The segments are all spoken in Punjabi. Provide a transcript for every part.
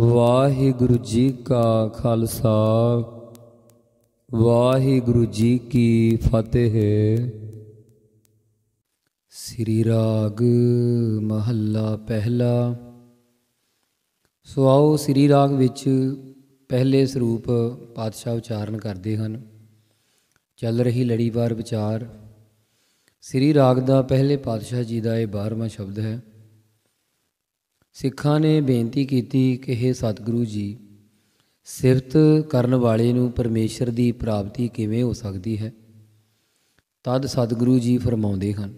ਵਾਹਿਗੁਰੂ ਜੀ ਕਾ ਖਾਲਸਾ ਵਾਹਿਗੁਰੂ ਜੀ ਕੀ ਫਤਿਹ ਸ੍ਰੀ ਰਾਗ ਮਹੱਲਾ ਪਹਿਲਾ ਸੋ ਆਓ ਸ੍ਰੀ ਰਾਗ ਵਿੱਚ ਪਹਿਲੇ ਸਰੂਪ ਪਾਤਸ਼ਾਹ ਉਚਾਰਨ ਕਰਦੇ ਹਨ ਚੱਲ ਰਹੀ ਲੜੀਵਾਰ ਵਿਚਾਰ ਸ੍ਰੀ ਰਾਗ ਦਾ ਪਹਿਲੇ ਪਾਤਸ਼ਾਹ ਜੀ ਦਾ ਇਹ 12ਵਾਂ ਸ਼ਬਦ ਹੈ ਸਿੱਖਾਂ ਨੇ ਬੇਨਤੀ ਕੀਤੀ ਕਿ हे ਸਤਿਗੁਰੂ ਜੀ ਸਿਫਤ ਕਰਨ ਵਾਲੇ ਨੂੰ ਪਰਮੇਸ਼ਰ ਦੀ ਪ੍ਰਾਪਤੀ ਕਿਵੇਂ ਹੋ ਸਕਦੀ ਹੈ ਤਦ ਸਤਿਗੁਰੂ ਜੀ ਫਰਮਾਉਂਦੇ ਹਨ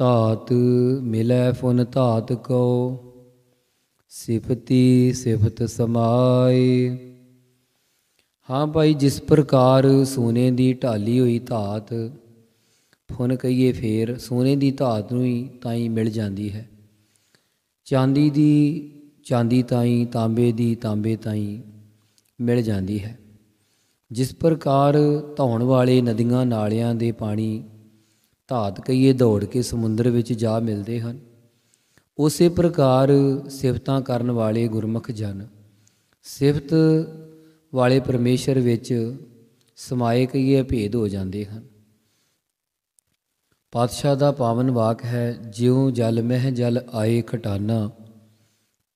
ਧਾਤ ਮਿਲੈ ਫੁਨ ਧਾਤ ਕੋ ਸਿਫਤੀ ਸਿਫਤ ਸਮਾਈ ਹਾਂ ਭਾਈ ਜਿਸ ਪ੍ਰਕਾਰ ਸੋਨੇ ਦੀ ਢਾਲੀ ਹੋਈ ਧਾਤ ਫੁਨ ਕਹੀਏ ਫੇਰ ਸੋਨੇ ਦੀ ਧਾਤ ਨੂੰ ਹੀ ਤਾਂ ਹੀ ਮਿਲ ਜਾਂਦੀ ਹੈ ਚਾਂਦੀ ਦੀ ਚਾਂਦੀ ਤਾਈ ਤਾਂਬੇ ਦੀ ਤਾਂਬੇ ਤਾਈ ਮਿਲ ਜਾਂਦੀ ਹੈ ਜਿਸ ਪ੍ਰਕਾਰ ਧੌਣ ਵਾਲੇ ਨਦੀਆਂ ਨਾਲਿਆਂ ਦੇ ਪਾਣੀ ਧਾਤ ਕਈਏ ਦੌੜ ਕੇ ਸਮੁੰਦਰ ਵਿੱਚ ਜਾ ਮਿਲਦੇ ਹਨ ਉਸੇ ਪ੍ਰਕਾਰ ਸਿਫਤਾਂ ਕਰਨ ਵਾਲੇ ਗੁਰਮੁਖ ਜਨ ਸਿਫਤ ਵਾਲੇ ਪਰਮੇਸ਼ਰ ਵਿੱਚ ਸਮਾਏ ਕਈਏ ਭੇਦ ਹੋ ਜਾਂਦੇ ਹਨ ਪਾਤਸ਼ਾਹ ਦਾ ਪਾਵਨ ਵਾਕ ਹੈ ਜਿਉ ਜਲ ਮਹਿ ਜਲ ਆਏ ਖਟਾਨਾ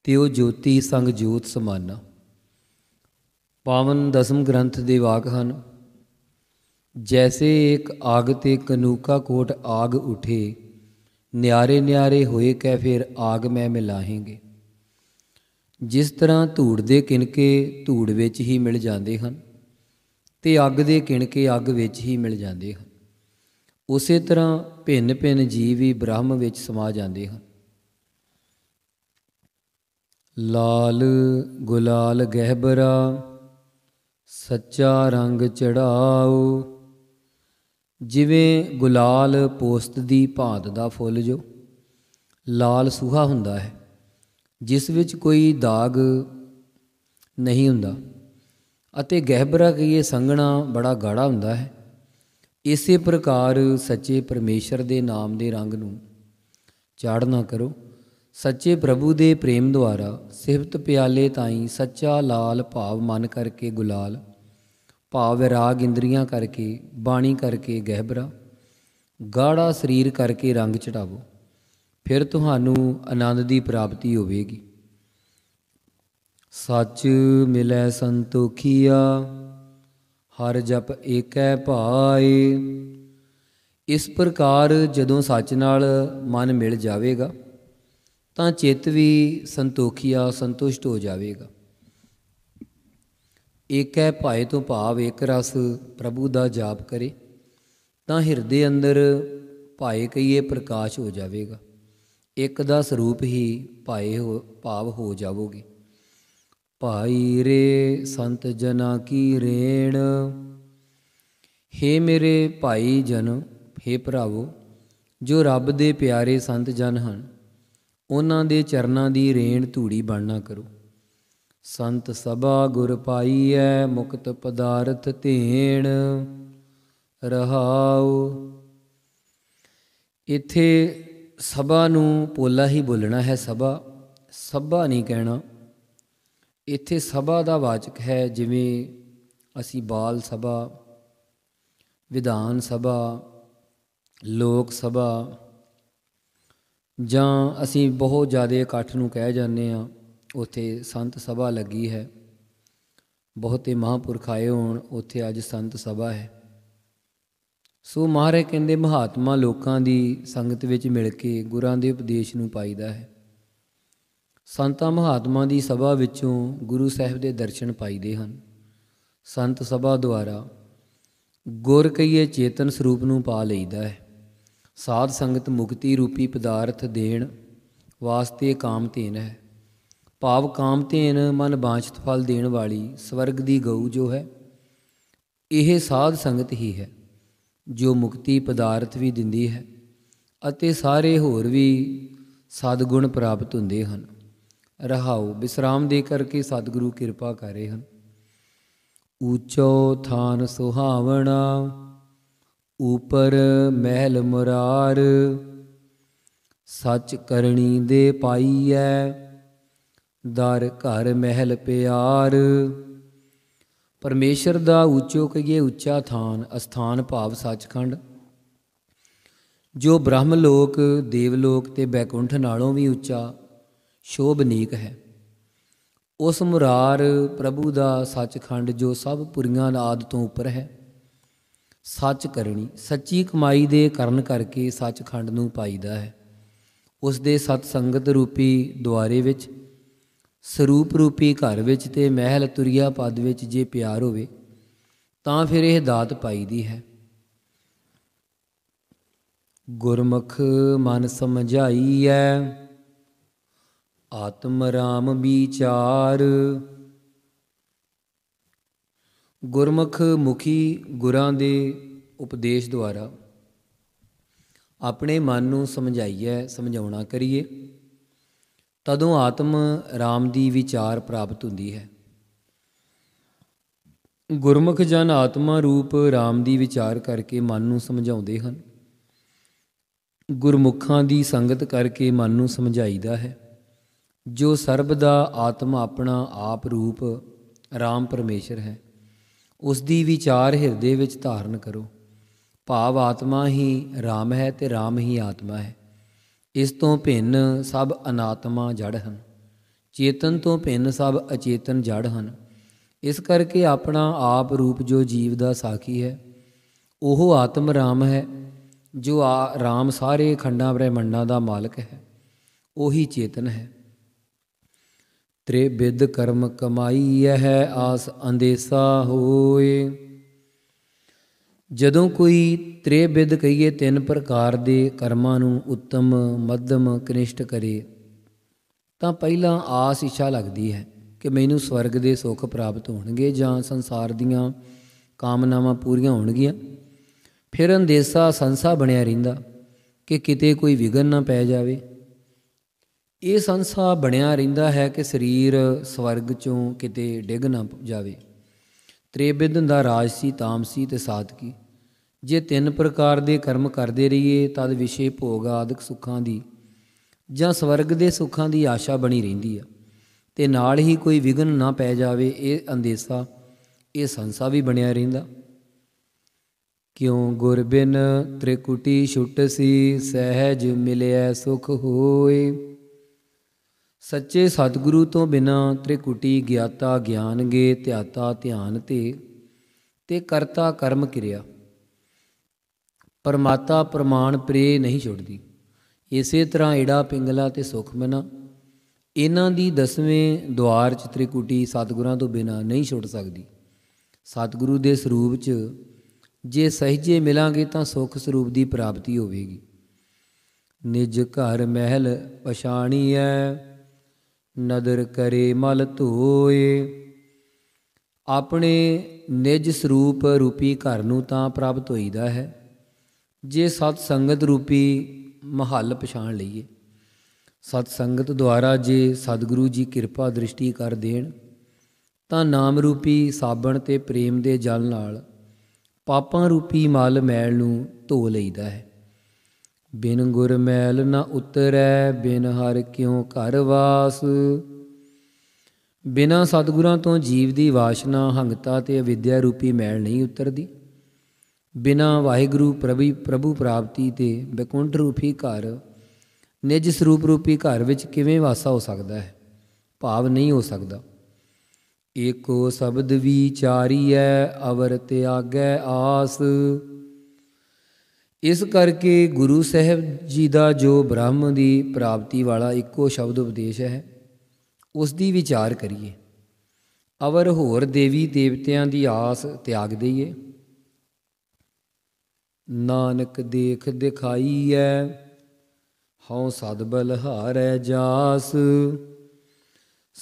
ਤਿਉ ਜੋਤੀ ਸੰਗ ਜੋਤ ਸਮਾਨਾ ਪਾਵਨ ਦਸਮ ਗ੍ਰੰਥ ਦੇ ਵਾਕ ਹਨ ਜੈਸੇ ਇੱਕ ਆਗ ਤੇ ਕਨੂਕਾ ਕੋਟ ਆਗ ਉਠੇ ਨਿਆਰੇ ਨਿਆਰੇ ਹੋਏ ਕੈ ਫਿਰ ਆਗ ਮੈਂ ਮਿਲਾਹੇਗੇ ਜਿਸ ਤਰ੍ਹਾਂ ਧੂੜ ਦੇ ਕਿਣਕੇ ਧੂੜ ਵਿੱਚ ਹੀ ਮਿਲ ਜਾਂਦੇ ਹਨ ਤੇ ਅੱਗ ਦੇ ਕਿਣਕੇ ਅੱਗ ਵਿੱਚ ਹੀ ਮਿਲ ਜਾਂਦੇ ਹਨ ਉਸੇ ਤਰ੍ਹਾਂ ਭਿੰਨ-ਭਿੰਨ ਜੀਵ ਵੀ ਬ੍ਰਹਮ ਵਿੱਚ ਸਮਾ ਜਾਂਦੇ ਹਨ ਲਾਲ ਗੁਲਾਲ ਗਹਿਬਰਾ ਸੱਚਾ ਰੰਗ ਚੜਾਓ ਜਿਵੇਂ ਗੁਲਾਲ ਪੋਸਤ ਦੀ ਭਾਂਤ ਦਾ ਫੁੱਲ ਜੋ ਲਾਲ ਸੁਹਾ ਹੁੰਦਾ ਹੈ ਜਿਸ ਵਿੱਚ ਕੋਈ ਦਾਗ ਨਹੀਂ ਹੁੰਦਾ ਅਤੇ ਗਹਿਬਰਾ ਕੀ ਇਹ ਸੰਗਣਾ ਬੜਾ ਗਾੜਾ ਹੁੰਦਾ ਹੈ ਇਸੇ ਪ੍ਰਕਾਰ ਸੱਚੇ ਪਰਮੇਸ਼ਰ ਦੇ ਨਾਮ ਦੇ ਰੰਗ ਨੂੰ ਚਾੜਨਾ ਕਰੋ ਸੱਚੇ ਪ੍ਰਭੂ ਦੇ ਪ੍ਰੇਮ ਦੁਆਰਾ ਸਿਫਤ ਪਿਆਲੇ ਤਾਈਂ ਸੱਚਾ ਲਾਲ ਭਾਵ ਮਨ ਕਰਕੇ ਗੁਲਾਲ ਭਾਵ ਰਾਗ ਇੰਦਰੀਆਂ ਕਰਕੇ ਬਾਣੀ ਕਰਕੇ ਗਹਿਬਰਾ ਗਾੜਾ ਸਰੀਰ ਕਰਕੇ ਰੰਗ ਚੜਾਵੋ ਫਿਰ ਤੁਹਾਨੂੰ ਆਨੰਦ ਦੀ ਪ੍ਰਾਪਤੀ ਹੋਵੇਗੀ ਸੱਚ ਮਿਲੈ ਸੰਤੋਖੀਆ ਹਰ ਜਪ ਏਕੈ ਭਾਈ ਇਸ ਪ੍ਰਕਾਰ ਜਦੋਂ ਸੱਚ ਨਾਲ ਮਨ ਮਿਲ ਜਾਵੇਗਾ ਤਾਂ ਚਿੱਤ ਵੀ ਸੰਤੋਖੀਆ ਸੰਤੁਸ਼ਟ ਹੋ ਜਾਵੇਗਾ ਏਕੈ ਭਾਏ ਤੋਂ ਭਾਵ ਇੱਕ ਰਸ ਪ੍ਰਭੂ ਦਾ ਜਾਪ ਕਰੇ ਤਾਂ ਹਿਰਦੇ ਅੰਦਰ ਭਾਏ ਕਈਏ ਪ੍ਰਕਾਸ਼ ਹੋ ਜਾਵੇਗਾ ਇੱਕ ਦਾ ਸਰੂਪ ਹੀ ਭਾਏ ਹੋ ਭਾਵ ਹੋ ਜਾਵੋਗੇ ਭਾਈ ਰੇ ਸੰਤ ਜਨਾ ਕੀ ਰੇਣ हे ਮੇਰੇ ਭਾਈ ਜਨ हे ਭਰਾਵੋ ਜੋ ਰੱਬ ਦੇ ਪਿਆਰੇ ਸੰਤ ਜਨ ਹਨ ਉਹਨਾਂ ਦੇ ਚਰਨਾਂ ਦੀ ਰੇਣ ਧੂੜੀ ਬਣਨਾ ਕਰੋ ਸੰਤ ਸਭਾ ਗੁਰ ਪਾਈਐ ਮੁਕਤ ਪਦਾਰਥ ਧੇਣ ਰਹਾਉ ਇਥੇ ਸਭਾ ਨੂੰ ਪੋਲਾ ਹੀ ਬੋਲਣਾ ਹੈ ਸਭਾ ਸਭਾ ਨਹੀਂ ਕਹਿਣਾ ਇੱਥੇ ਸਭਾ ਦਾ ਵਾਚਕ ਹੈ ਜਿਵੇਂ ਅਸੀਂ ਬਾਲ ਸਭਾ ਵਿਧਾਨ ਸਭਾ ਲੋਕ ਸਭਾ ਜਾਂ ਅਸੀਂ ਬਹੁਤ ਜ਼ਿਆਦਾ ਇਕੱਠ ਨੂੰ ਕਹਿ ਜਾਂਦੇ ਆ ਉੱਥੇ ਸੰਤ ਸਭਾ ਲੱਗੀ ਹੈ ਬਹੁਤੇ ਮਹਾਪੁਰਖ ਆਏ ਹੋਣ ਉੱਥੇ ਅੱਜ ਸੰਤ ਸਭਾ ਹੈ ਸੋ ਮਹਾਰੇ ਕਹਿੰਦੇ ਮਹਾਤਮਾ ਲੋਕਾਂ ਦੀ ਸੰਗਤ ਵਿੱਚ ਮਿਲ ਕੇ ਗੁਰਾਂ ਦੇ ਉਪਦੇਸ਼ ਨੂੰ ਪਾਈਦਾ ਹੈ ਸੰਤਾਂ ਮਹਾਤਮਾ ਦੀ ਸਭਾ ਵਿੱਚੋਂ ਗੁਰੂ ਸਾਹਿਬ ਦੇ ਦਰਸ਼ਨ ਪਾਈਦੇ ਹਨ ਸੰਤ ਸਭਾ ਦੁਆਰਾ ਗੁਰ ਕਈਏ ਚੇਤਨ ਸਰੂਪ ਨੂੰ ਪਾ ਲਈਦਾ ਹੈ ਸਾਧ ਸੰਗਤ ਮੁਕਤੀ ਰੂਪੀ ਪਦਾਰਥ ਦੇਣ ਵਾਸਤੇ ਕਾਮਤੇਨ ਹੈ ਭਾਵ ਕਾਮਤੇਨ ਮਨ ਬਾਂਛਤ ਫਲ ਦੇਣ ਵਾਲੀ ਸਵਰਗ ਦੀ ਗਊ ਜੋ ਹੈ ਇਹ ਸਾਧ ਸੰਗਤ ਹੀ ਹੈ ਜੋ ਮੁਕਤੀ ਪਦਾਰਥ ਵੀ ਦਿੰਦੀ ਹੈ ਅਤੇ ਸਾਰੇ ਹੋਰ ਵੀ ਸਤਗੁਣ ਪ੍ਰਾਪਤ ਹੁੰਦੇ ਹਨ ਰਹਾਉ ਬਿਸਰਾਮ ਦੇ ਕਰਕੇ ਸਤਿਗੁਰੂ ਕਿਰਪਾ ਕਰ ਰਹੇ ਹਨ ਊਚੋ ਥਾਨ ਸੁਹਾਵਣਾ ਉਪਰ ਮਹਿਲ ਮੁਰਾਰ ਸੱਚ ਕਰਣੀ ਦੇ ਪਾਈਐ ਦਰ ਘਰ ਮਹਿਲ ਪਿਆਰ ਪਰਮੇਸ਼ਰ ਦਾ ਉੱਚੋ ਕਹੀਏ ਉੱਚਾ ਥਾਨ ਅਸਥਾਨ ਭਾਵ ਸੱਚਖੰਡ ਜੋ ਬ੍ਰਹਮ ਲੋਕ ਦੇਵ ਲੋਕ ਤੇ ਬੈਕੁੰਠ ਨਾਲੋਂ ਵੀ ਉੱਚਾ ਸ਼ੋਭਨੀਕ ਹੈ ਉਸ ਮੁਰਾਰ ਪ੍ਰਭੂ ਦਾ ਸੱਚਖੰਡ ਜੋ ਸਭ ਪੁਰੀਆਂ ਆਦ ਤੋਂ ਉੱਪਰ ਹੈ ਸੱਚ ਕਰਨੀ ਸੱਚੀ ਕਮਾਈ ਦੇ ਕਰਨ ਕਰਕੇ ਸੱਚਖੰਡ ਨੂੰ ਪਾਈਦਾ ਹੈ ਉਸ ਦੇ ਸਤ ਸੰਗਤ ਰੂਪੀ ਦੁਆਰੇ ਵਿੱਚ ਸਰੂਪ ਰੂਪੀ ਘਰ ਵਿੱਚ ਤੇ ਮਹਿਲ ਤੁਰਿਆ ਪਦ ਵਿੱਚ ਜੇ ਪਿਆਰ ਹੋਵੇ ਤਾਂ ਫਿਰ ਇਹ ਦਾਤ ਪਾਈਦੀ ਹੈ ਗੁਰਮਖ ਮਨ ਸਮਝਾਈਐ ਆਤਮ ਰਾਮ ਵਿਚਾਰ ਗੁਰਮੁਖ ਮੁਖੀ ਗੁਰਾਂ ਦੇ ਉਪਦੇਸ਼ ਦੁਆਰਾ ਆਪਣੇ ਮਨ ਨੂੰ ਸਮਝਾਈਏ ਸਮਝਾਉਣਾ ਕਰੀਏ ਤਦੋਂ ਆਤਮ ਰਾਮ ਦੀ ਵਿਚਾਰ ਪ੍ਰਾਪਤ ਹੁੰਦੀ ਹੈ ਗੁਰਮੁਖ ਜਨ ਆਤਮਾ ਰੂਪ ਰਾਮ ਦੀ ਵਿਚਾਰ ਕਰਕੇ ਮਨ ਨੂੰ ਸਮਝਾਉਂਦੇ ਹਨ ਗੁਰਮੁਖਾਂ ਦੀ ਸੰਗਤ ਕਰਕੇ ਮਨ ਨੂੰ ਸਮਝਾਈਦਾ ਹੈ ਜੋ ਸਰਬ ਦਾ ਆਤਮਾ ਆਪਣਾ ਆਪ ਰੂਪ ਰਾਮ ਪਰਮੇਸ਼ਰ ਹੈ ਉਸ ਦੀ ਵਿਚਾਰ ਹਿਰਦੇ ਵਿੱਚ ਧਾਰਨ ਕਰੋ ਭਾਵ ਆਤਮਾ ਹੀ ਰਾਮ ਹੈ ਤੇ ਰਾਮ ਹੀ ਆਤਮਾ ਹੈ ਇਸ ਤੋਂ ਭਿੰਨ ਸਭ ਅਨਾਤਮਾ ਜੜ ਹਨ ਚੇਤਨ ਤੋਂ ਭਿੰਨ ਸਭ ਅਚੇਤਨ ਜੜ ਹਨ ਇਸ ਕਰਕੇ ਆਪਣਾ ਆਪ ਰੂਪ ਜੋ ਜੀਵ ਦਾ ਸਾਖੀ ਹੈ ਉਹ ਆਤਮ ਰਾਮ ਹੈ ਜੋ ਆ ਰਾਮ ਸਾਰੇ ਖੰਡਾਂ ਬ੍ਰਹਿਮੰਡਾਂ ਦਾ ਮਾਲਕ ਹੈ ਉਹੀ ਚੇਤਨ ਹੈ ਤ੍ਰੇ ਬਿਦ ਕਰਮ ਕਮਾਈ ਹੈ ਆਸ ਅੰਦੇਸਾ ਹੋਏ ਜਦੋਂ ਕੋਈ ਤ੍ਰੇ ਬਿਦ ਕਹੀਏ ਤਿੰਨ ਪ੍ਰਕਾਰ ਦੇ ਕਰਮਾਂ ਨੂੰ ਉੱਤਮ ਮੱਧਮ ਕਨਿਸ਼ਟ ਕਰੇ ਤਾਂ ਪਹਿਲਾਂ ਆਸ ਇੱਛਾ ਲੱਗਦੀ ਹੈ ਕਿ ਮੈਨੂੰ ਸਵਰਗ ਦੇ ਸੁੱਖ ਪ੍ਰਾਪਤ ਹੋਣਗੇ ਜਾਂ ਸੰਸਾਰ ਦੀਆਂ ਕਾਮਨਾਵਾਂ ਪੂਰੀਆਂ ਹੋਣਗੀਆਂ ਫਿਰ ਅੰਦੇਸਾ ਸੰਸਾ ਬਣਿਆ ਰਹਿੰਦਾ ਕਿ ਕਿਤੇ ਕੋਈ ਵਿਗਨ ਨਾ ਪੈ ਜਾਵੇ ਇਹ ਸੰਸਾ ਬਣਿਆ ਰਹਿੰਦਾ ਹੈ ਕਿ ਸਰੀਰ ਸਵਰਗ ਚੋਂ ਕਿਤੇ ਡਿੱਗ ਨਾ ਜਾਵੇ ਤ੍ਰੇਬਿੰਦ ਦਾ ਰਾਜ ਸੀ ਤਾਮਸੀ ਤੇ ਸਾਧਕੀ ਜੇ ਤਿੰਨ ਪ੍ਰਕਾਰ ਦੇ ਕਰਮ ਕਰਦੇ ਰਹੀਏ ਤਦ ਵਿਸ਼ੇ ਭੋਗ ਆਦਿਕ ਸੁੱਖਾਂ ਦੀ ਜਾਂ ਸਵਰਗ ਦੇ ਸੁੱਖਾਂ ਦੀ ਆਸ਼ਾ ਬਣੀ ਰਹਿੰਦੀ ਆ ਤੇ ਨਾਲ ਹੀ ਕੋਈ ਵਿਗਨ ਨਾ ਪੈ ਜਾਵੇ ਇਹ ਅੰਦੇਸਾ ਇਹ ਸੰਸਾ ਵੀ ਬਣਿਆ ਰਹਿੰਦਾ ਕਿਉ ਗੁਰ ਬਿਨ ਤ੍ਰਿਕੁਟੀ ਛੁਟਸੀ ਸਹਿਜ ਮਿਲਿਆ ਸੁਖ ਹੋਏ ਸੱਚੇ ਸਤਿਗੁਰੂ ਤੋਂ ਬਿਨਾ ਤ੍ਰਿਕੁਟੀ ਗਿਆਤਾ ਗਿਆਨਗੇ ਧਿਆਤਾ ਧਿਆਨ ਤੇ ਤੇ ਕਰਤਾ ਕਰਮ ਕਿਰਿਆ ਪਰਮਾਤਾ ਪ੍ਰਮਾਨ ਪ੍ਰੇ ਨਹੀਂ ਛੁੱਟਦੀ ਇਸੇ ਤਰ੍ਹਾਂ ਏੜਾ ਪਿੰਗਲਾ ਤੇ ਸੁਖਮਨਾ ਇਹਨਾਂ ਦੀ ਦਸਵੇਂ ਦੁਆਰ ਚ ਤ੍ਰਿਕੁਟੀ ਸਤਿਗੁਰਾਂ ਤੋਂ ਬਿਨਾ ਨਹੀਂ ਛੁੱਟ ਸਕਦੀ ਸਤਿਗੁਰੂ ਦੇ ਸਰੂਪ ਚ ਜੇ ਸਹਿਜੇ ਮਿਲਾਂਗੇ ਤਾਂ ਸੁਖ ਸਰੂਪ ਦੀ ਪ੍ਰਾਪਤੀ ਹੋਵੇਗੀ ਨਿਜ ਘਰ ਮਹਿਲ ਪਛਾਣੀਐ ਨਦਰ ਕਰੇ ਮਲ ਧੋਏ ਆਪਣੇ ਨਿਜ ਸਰੂਪ ਰੂਪੀ ਘਰ ਨੂੰ ਤਾਂ ਪ੍ਰਾਪਤ ਹੋਈਦਾ ਹੈ ਜੇ ਸਤ ਸੰਗਤ ਰੂਪੀ ਮਹੱਲ ਪਛਾਣ ਲਈਏ ਸਤ ਸੰਗਤ ਦੁਆਰਾ ਜੇ ਸਤਿਗੁਰੂ ਜੀ ਕਿਰਪਾ ਦ੍ਰਿਸ਼ਟੀ ਕਰ ਦੇਣ ਤਾਂ ਨਾਮ ਰੂਪੀ ਸਾਬਣ ਤੇ ਪ੍ਰੇਮ ਦੇ ਜਲ ਨਾਲ ਪਾਪਾਂ ਰੂਪੀ ਮਲ ਮੈਲ ਨੂੰ ਧੋ ਲਈਦਾ ਹੈ ਬਿਨ ਗੁਰ ਮੈਲ ਨ ਉਤਰੈ ਬਿਨ ਹਰ ਕਿਉ ਘਰ ਵਾਸ ਬਿਨਾ ਸਤਿਗੁਰਾਂ ਤੋਂ ਜੀਵ ਦੀ ਵਾਸ਼ਨਾ ਹੰਗਤਾ ਤੇ ਅਵਿਦਿਆ ਰੂਪੀ ਮੈਲ ਨਹੀਂ ਉਤਰਦੀ ਬਿਨਾ ਵਾਹਿਗੁਰੂ ਪ੍ਰਭੀ ਪ੍ਰਭੂ ਪ੍ਰਾਪਤੀ ਤੇ ਬੈਕੁੰਠ ਰੂਪੀ ਘਰ ਨਿਜ ਸਰੂਪ ਰੂਪੀ ਘਰ ਵਿੱਚ ਕਿਵੇਂ ਵਾਸਾ ਹੋ ਸਕਦਾ ਹੈ ਭਾਵ ਨਹੀਂ ਹੋ ਸਕਦਾ ਏਕੋ ਸ਼ਬਦ ਵਿਚਾਰੀਐ ਅਵਰ ਤਿਆਗੈ ਆਸ ਇਸ ਕਰਕੇ ਗੁਰੂ ਸਾਹਿਬ ਜੀ ਦਾ ਜੋ ਬ੍ਰਹਮ ਦੀ ਪ੍ਰਾਪਤੀ ਵਾਲਾ ਇੱਕੋ ਸ਼ਬਦ ਉਪਦੇਸ਼ ਹੈ ਉਸ ਦੀ ਵਿਚਾਰ ਕਰੀਏ ਅਵਰ ਹੋਰ ਦੇਵੀ ਦੇਵਤਿਆਂ ਦੀ ਆਸ ਤਿਆਗ ਦਈਏ ਨਾਨਕ ਦੇਖ ਦਿਖਾਈ ਹਉ ਹਉ ਬਲ ਹਾਰੈ ਜਾਸ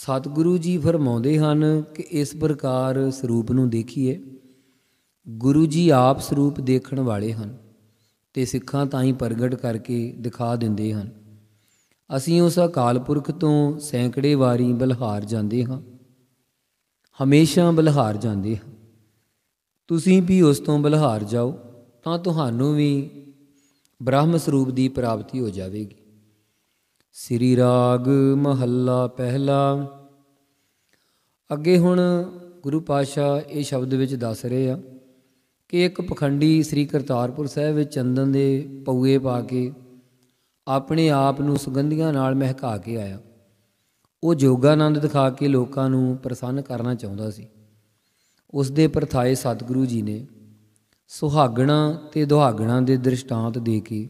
ਸਤਿਗੁਰੂ ਜੀ ਫਰਮਾਉਂਦੇ ਹਨ ਕਿ ਇਸ ਪ੍ਰਕਾਰ ਸਰੂਪ ਨੂੰ ਦੇਖੀਏ ਗੁਰੂ ਜੀ ਆਪ ਸਰੂਪ ਦੇਖਣ ਵਾਲੇ ਹਨ ਤੇ ਸਿੱਖਾਂ ਤਾਂ ਹੀ ਪ੍ਰਗਟ ਕਰਕੇ ਦਿਖਾ ਦਿੰਦੇ ਹਨ ਅਸੀਂ ਉਸ ਅਕਾਲ ਪੁਰਖ ਤੋਂ ਸੈਂਕੜੇ ਵਾਰੀ ਬਲਹਾਰ ਜਾਂਦੇ ਹਾਂ ਹਮੇਸ਼ਾ ਬਲਹਾਰ ਜਾਂਦੇ ਹਾਂ ਤੁਸੀਂ ਵੀ ਉਸ ਤੋਂ ਬਲਹਾਰ ਜਾਓ ਤਾਂ ਤੁਹਾਨੂੰ ਵੀ ਬ੍ਰਹਮ ਸਰੂਪ ਦੀ ਪ੍ਰਾਪਤੀ ਹੋ ਜਾਵੇਗੀ ਸ੍ਰੀ ਰਾਗ ਮਹੱਲਾ ਪਹਿਲਾ ਅੱਗੇ ਹੁਣ ਗੁਰੂ ਪਾਸ਼ਾ ਇਹ ਸ਼ਬਦ ਵਿੱਚ ਦੱਸ ਰਹੇ ਆ ਕਿ ਇੱਕ ਪਖੰਡੀ ਸ੍ਰੀ ਕਰਤਾਰਪੁਰ ਸਾਹਿਬ ਵਿੱਚ ਚੰਦਨ ਦੇ ਪਉਏ ਪਾ ਕੇ ਆਪਣੇ ਆਪ ਨੂੰ ਸੁਗੰਧੀਆਂ ਨਾਲ ਮਹਿਕਾ ਕੇ ਆਇਆ ਉਹ ਜੋਗਾਨੰਦ ਦਿਖਾ ਕੇ ਲੋਕਾਂ ਨੂੰ ਪ੍ਰਸੰਨ ਕਰਨਾ ਚਾਹੁੰਦਾ ਸੀ ਉਸ ਦੇ ਪਰਥਾਏ ਸਤਿਗੁਰੂ ਜੀ ਨੇ ਸੁਹਾਗਣਾ ਤੇ ਦੁਹਾਗਣਾ ਦੇ ਦ੍ਰਿਸ਼ਟਾਂਤ ਦੇ ਕੇ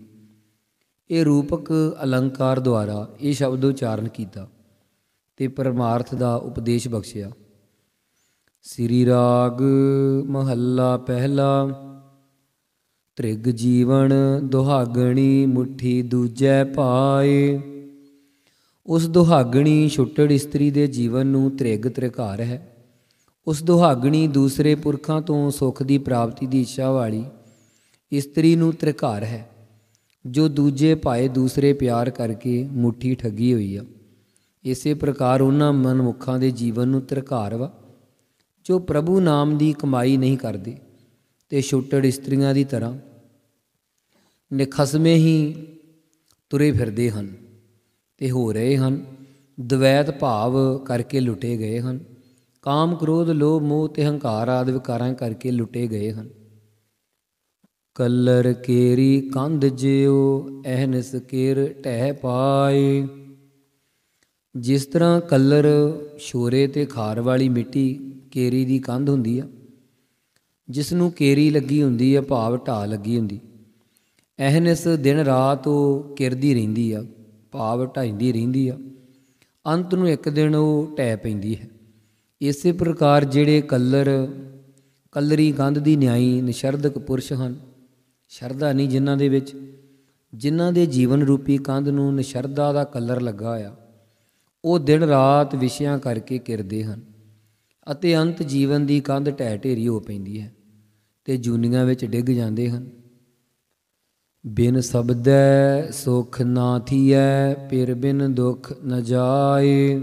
ਇਹ ਰੂਪਕ ਅਲੰਕਾਰ ਦੁਆਰਾ ਇਹ ਸ਼ਬਦ ਉਚਾਰਨ ਕੀਤਾ ਤੇ ਪਰਮਾਰਥ ਦਾ ਉਪਦੇਸ਼ ਬਖਸ਼ਿਆ ਸ੍ਰੀ ਰਾਗ ਮਹੱਲਾ ਪਹਿਲਾ ਤ੍ਰਿਗ ਜੀਵਨ ਦੁਹਾਗਣੀ ਮੁਠੀ ਦੂਜੈ ਪਾਏ ਉਸ ਦੁਹਾਗਣੀ ਛੁੱਟੜ ਇਸਤਰੀ ਦੇ ਜੀਵਨ ਨੂੰ ਤ੍ਰਿਗ ਤ੍ਰਿਕਾਰ ਹੈ ਉਸ ਦੁਹਾਗਣੀ ਦੂਸਰੇ ਪੁਰਖਾਂ ਤੋਂ ਸੁਖ ਦੀ ਪ੍ਰਾਪਤੀ ਦੀ ਇੱਛਾ ਵਾਲੀ ਇਸਤਰੀ ਨੂੰ ਤ੍ਰਿਕਾਰ ਹੈ ਜੋ ਦੂਜੇ ਪਾਏ ਦੂਸਰੇ ਪਿਆਰ ਕਰਕੇ ਮੁਠੀ ਠੱਗੀ ਹੋਈ ਆ ਇਸੇ ਪ੍ਰਕਾਰ ਉਹਨਾਂ ਮਨਮੁੱਖਾਂ ਦੇ ਜੀਵਨ ਨੂੰ ਤ੍ਰਿਕਾਰ ਵਾ ਜੋ ਪ੍ਰਭੂ ਨਾਮ ਦੀ ਕਮਾਈ ਨਹੀਂ ਕਰਦੇ ਤੇ ਛੁੱਟੜ ਇਸਤਰੀਆਂ ਦੀ ਤਰ੍ਹਾਂ ਨਿਖਸਮੇ ਹੀ ਤੁਰੇ ਫਿਰਦੇ ਹਨ ਤੇ ਹੋ ਰਹੇ ਹਨ ਦ્વੈਤ ਭਾਵ ਕਰਕੇ ਲੁੱਟੇ ਗਏ ਹਨ ਕਾਮ ਕ੍ਰੋਧ ਲੋਭ ਮੋਹ ਤੇ ਹੰਕਾਰ ਆਦਿ ਵਿਕਾਰਾਂ ਕਰਕੇ ਲੁੱਟੇ ਗਏ ਹਨ ਕਲਰ ਕੇਰੀ ਕੰਧ ਜਿਉ ਅਹਨਸ ਕੇਰ ਟਹਿ ਪਾਏ ਜਿਸ ਤਰ੍ਹਾਂ ਕਲਰ ਛੋਰੇ ਤੇ ਖਾਰ ਵਾਲੀ ਮਿੱਟੀ ਕੇਰੀ ਦੀ ਕੰਧ ਹੁੰਦੀ ਆ ਜਿਸ ਨੂੰ ਕੇਰੀ ਲੱਗੀ ਹੁੰਦੀ ਆ ਭਾਵ ਢਾ ਲੱਗੀ ਹੁੰਦੀ ਐਹਨਸ ਦਿਨ ਰਾਤ ਉਹ ਕਿਰਦੀ ਰਹਿੰਦੀ ਆ ਭਾਵ ਢਾਈਂਦੀ ਰਹਿੰਦੀ ਆ ਅੰਤ ਨੂੰ ਇੱਕ ਦਿਨ ਉਹ ਟੈ ਪੈਂਦੀ ਹੈ ਇਸੇ ਪ੍ਰਕਾਰ ਜਿਹੜੇ ਕਲਰ ਕਲਰੀ ਗੰਧ ਦੀ ਨਿਆਈ ਨਿਸ਼ਰਦਕ ਪੁਰਸ਼ ਹਨ ਸ਼ਰਧਾ ਨਹੀਂ ਜਿਨ੍ਹਾਂ ਦੇ ਵਿੱਚ ਜਿਨ੍ਹਾਂ ਦੇ ਜੀਵਨ ਰੂਪੀ ਕੰਧ ਨੂੰ ਨਿਸ਼ਰਦਾ ਦਾ ਕਲਰ ਲੱਗਾ ਆ ਉਹ ਦਿਨ ਰਾਤ ਵਿਸ਼ਿਆਂ ਕਰਕੇ ਕਿਰਦੇ ਹਨ ਅਤੇ ਅੰਤ ਜੀਵਨ ਦੀ ਕੰਧ ਢਹਿ ਢੇਰੀ ਹੋ ਪੈਂਦੀ ਹੈ ਤੇ ਜੂਨੀਆਂ ਵਿੱਚ ਡਿੱਗ ਜਾਂਦੇ ਹਨ ਬਿਨ ਸਬਦੈ ਸੁਖ ਨਾ ਥੀਐ ਪਿਰ ਬਿਨ ਦੁਖ ਨ ਜਾਏ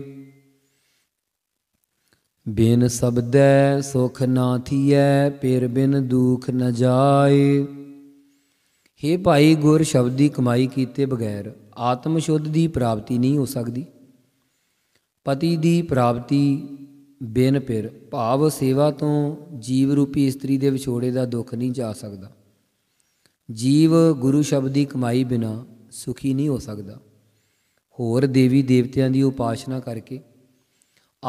ਬਿਨ ਸਬਦੈ ਸੁਖ ਨਾ ਥੀਐ ਪਿਰ ਬਿਨ ਦੁਖ ਨ ਜਾਏ हे ਭਾਈ ਗੁਰ ਸ਼ਬਦ ਦੀ ਕਮਾਈ ਕੀਤੇ ਬਗੈਰ ਆਤਮ ਸ਼ੁੱਧ ਦੀ ਪ੍ਰਾਪਤੀ ਨਹੀਂ ਹੋ ਸਕਦੀ ਪਤੀ ਦੀ ਪ੍ਰਾਪਤੀ ਬਿਨ ਪਿਰ ਭਾਵ ਸੇਵਾ ਤੋਂ ਜੀਵ ਰੂਪੀ ਇਸਤਰੀ ਦੇ ਵਿਛੋੜੇ ਦਾ ਦੁੱਖ ਨਹੀਂ ਜਾ ਸਕਦਾ ਜੀਵ ਗੁਰੂ ਸ਼ਬਦ ਦੀ ਕਮਾਈ ਬਿਨਾ ਸੁਖੀ ਨਹੀਂ ਹੋ ਸਕਦਾ ਹੋਰ ਦੇਵੀ ਦੇਵਤਿਆਂ ਦੀ ਉਪਾਸ਼ਨਾ ਕਰਕੇ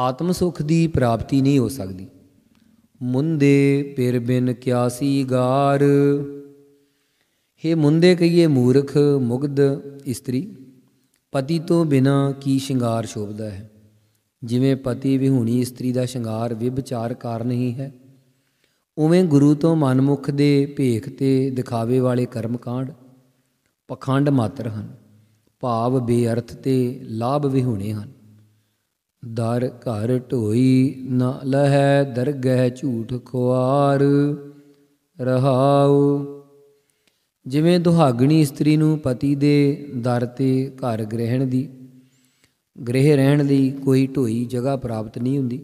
ਆਤਮ ਸੁਖ ਦੀ ਪ੍ਰਾਪਤੀ ਨਹੀਂ ਹੋ ਸਕਦੀ ਮੁੰਦੇ ਪਿਰ ਬਿਨ ਕਿਆਸੀ ਗਾਰ ਹੇ ਮੁੰਦੇ ਕਹੀਏ ਮੂਰਖ ਮੁਗਧ ਇਸਤਰੀ ਪਤੀ ਤੋਂ ਬਿਨਾ ਕੀ ਸ਼ਿੰਗਾਰ ਸ਼ੋਭਦਾ ਹੈ ਜਿਵੇਂ ਪਤੀ ਵਿਹੂਣੀ ਇਸਤਰੀ ਦਾ ਸ਼ਿੰਗਾਰ ਵਿਭਚਾਰ ਕਾਰਨ ਹੀ ਹੈ ਉਵੇਂ ਗੁਰੂ ਤੋਂ ਮਨਮੁਖ ਦੇ ਭੇਖ ਤੇ ਦਿਖਾਵੇ ਵਾਲੇ ਕਰਮਕਾਂਡ ਪਖੰਡ ਮਾਤਰ ਹਨ ਭਾਵ ਬੇਅਰਥ ਤੇ ਲਾਭ ਵਿਹੂਣੇ ਹਨ ਦਰ ਘਰ ਢੋਈ ਨ ਲਹੈ ਦਰਗਹਿ ਝੂਠ ਖੁਆਰ ਰਹਾਉ ਜਿਵੇਂ ਦੁਹਾਗਣੀ ਇਸਤਰੀ ਨੂੰ ਪਤੀ ਦੇ ਦਰ ਤੇ ਘਰ ਗ੍ਰਹਿਣ ਦੀ ਗ੍ਰਹਿ ਰਹਿਣ ਲਈ ਕੋਈ ਢੋਈ ਜਗ੍ਹਾ ਪ੍ਰਾਪਤ ਨਹੀਂ ਹੁੰਦੀ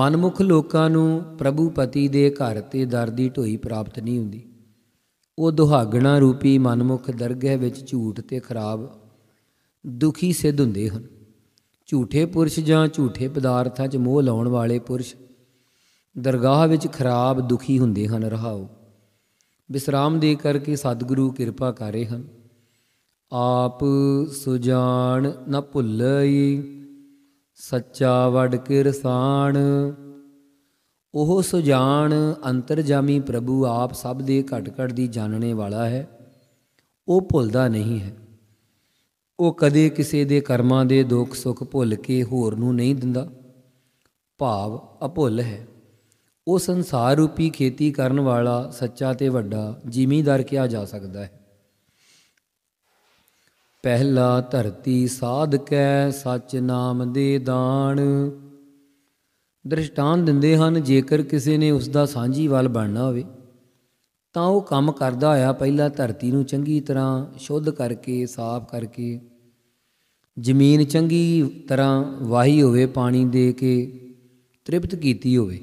ਮਨਮੁਖ ਲੋਕਾਂ ਨੂੰ ਪ੍ਰਭੂ ਪਤੀ ਦੇ ਘਰ ਤੇ ਦਰ ਦੀ ਢੋਈ ਪ੍ਰਾਪਤ ਨਹੀਂ ਹੁੰਦੀ ਉਹ ਦੁਹਾਗਣਾ ਰੂਪੀ ਮਨਮੁਖ ਦਰਗਹਿ ਵਿੱਚ ਝੂਠ ਤੇ ਖਰਾਬ ਦੁਖੀ ਸਿੱਧ ਹੁੰਦੇ ਹਨ ਝੂਠੇ ਪੁਰਸ਼ ਜਾਂ ਝੂਠੇ ਪਦਾਰਥਾਂ 'ਚ ਮੋਹ ਲਾਉਣ ਵਾਲੇ ਪੁਰਸ਼ ਦਰਗਾਹ ਵਿੱਚ ਖਰਾਬ ਦੁਖੀ ਹੁੰਦੇ ਹਨ ਰਹਾਓ ਵਿਸਰਾਮ ਦੇ ਕਰਕੇ ਸਤਿਗੁਰੂ ਕਿਰਪਾ ਕਰ ਰਹੇ ਹਨ ਆਪ ਸੁਜਾਨ ਨ ਭੁੱਲਈ ਸੱਚਾ ਕੇ ਰਸਾਨ ਉਹ ਸੁਜਾਨ ਅੰਤਰਜਾਮੀ ਪ੍ਰਭੂ ਆਪ ਸਭ ਦੇ ਘਟ ਘਟ ਦੀ ਜਾਣਨੇ ਵਾਲਾ ਹੈ ਉਹ ਭੁੱਲਦਾ ਨਹੀਂ ਹੈ ਉਹ ਕਦੇ ਕਿਸੇ ਦੇ ਕਰਮਾਂ ਦੇ ਦੁੱਖ ਸੁੱਖ ਭੁੱਲ ਕੇ ਹੋਰ ਨੂੰ ਨਹੀਂ ਦਿੰਦਾ ਭਾਵ ਅਭੁੱਲ ਹੈ ਉਹ ਸੰਸਾਰ ਰੂਪੀ ਖੇਤੀ ਕਰਨ ਵਾਲਾ ਸੱਚਾ ਤੇ ਵੱਡਾ ਜ਼ਿਮੀਂਦਾਰ ਕਿਹਾ ਜਾ ਸਕਦਾ ਹੈ ਪਹਿਲਾ ਧਰਤੀ ਸਾਧਕੈ ਸਚ ਨਾਮ ਦੇ ਦਾਣ ਦ੍ਰਿਸ਼ਟਾਨ ਦਿੰਦੇ ਹਨ ਜੇਕਰ ਕਿਸੇ ਨੇ ਉਸ ਦਾ ਸਾਂਝੀ ਵਾਲ ਬਣਨਾ ਹੋਵੇ ਤਾਂ ਉਹ ਕੰਮ ਕਰਦਾ ਹੋਇਆ ਪਹਿਲਾ ਧਰਤੀ ਨੂੰ ਚੰਗੀ ਤਰ੍ਹਾਂ ਸ਼ੁੱਧ ਕਰਕੇ ਸਾਫ਼ ਕਰਕੇ ਜ਼ਮੀਨ ਚੰਗੀ ਤਰ੍ਹਾਂ ਵਾਹੀ ਹੋਵੇ ਪਾਣੀ ਦੇ ਕੇ ਤ੍ਰਿਪਤ ਕੀਤੀ ਹੋਵੇ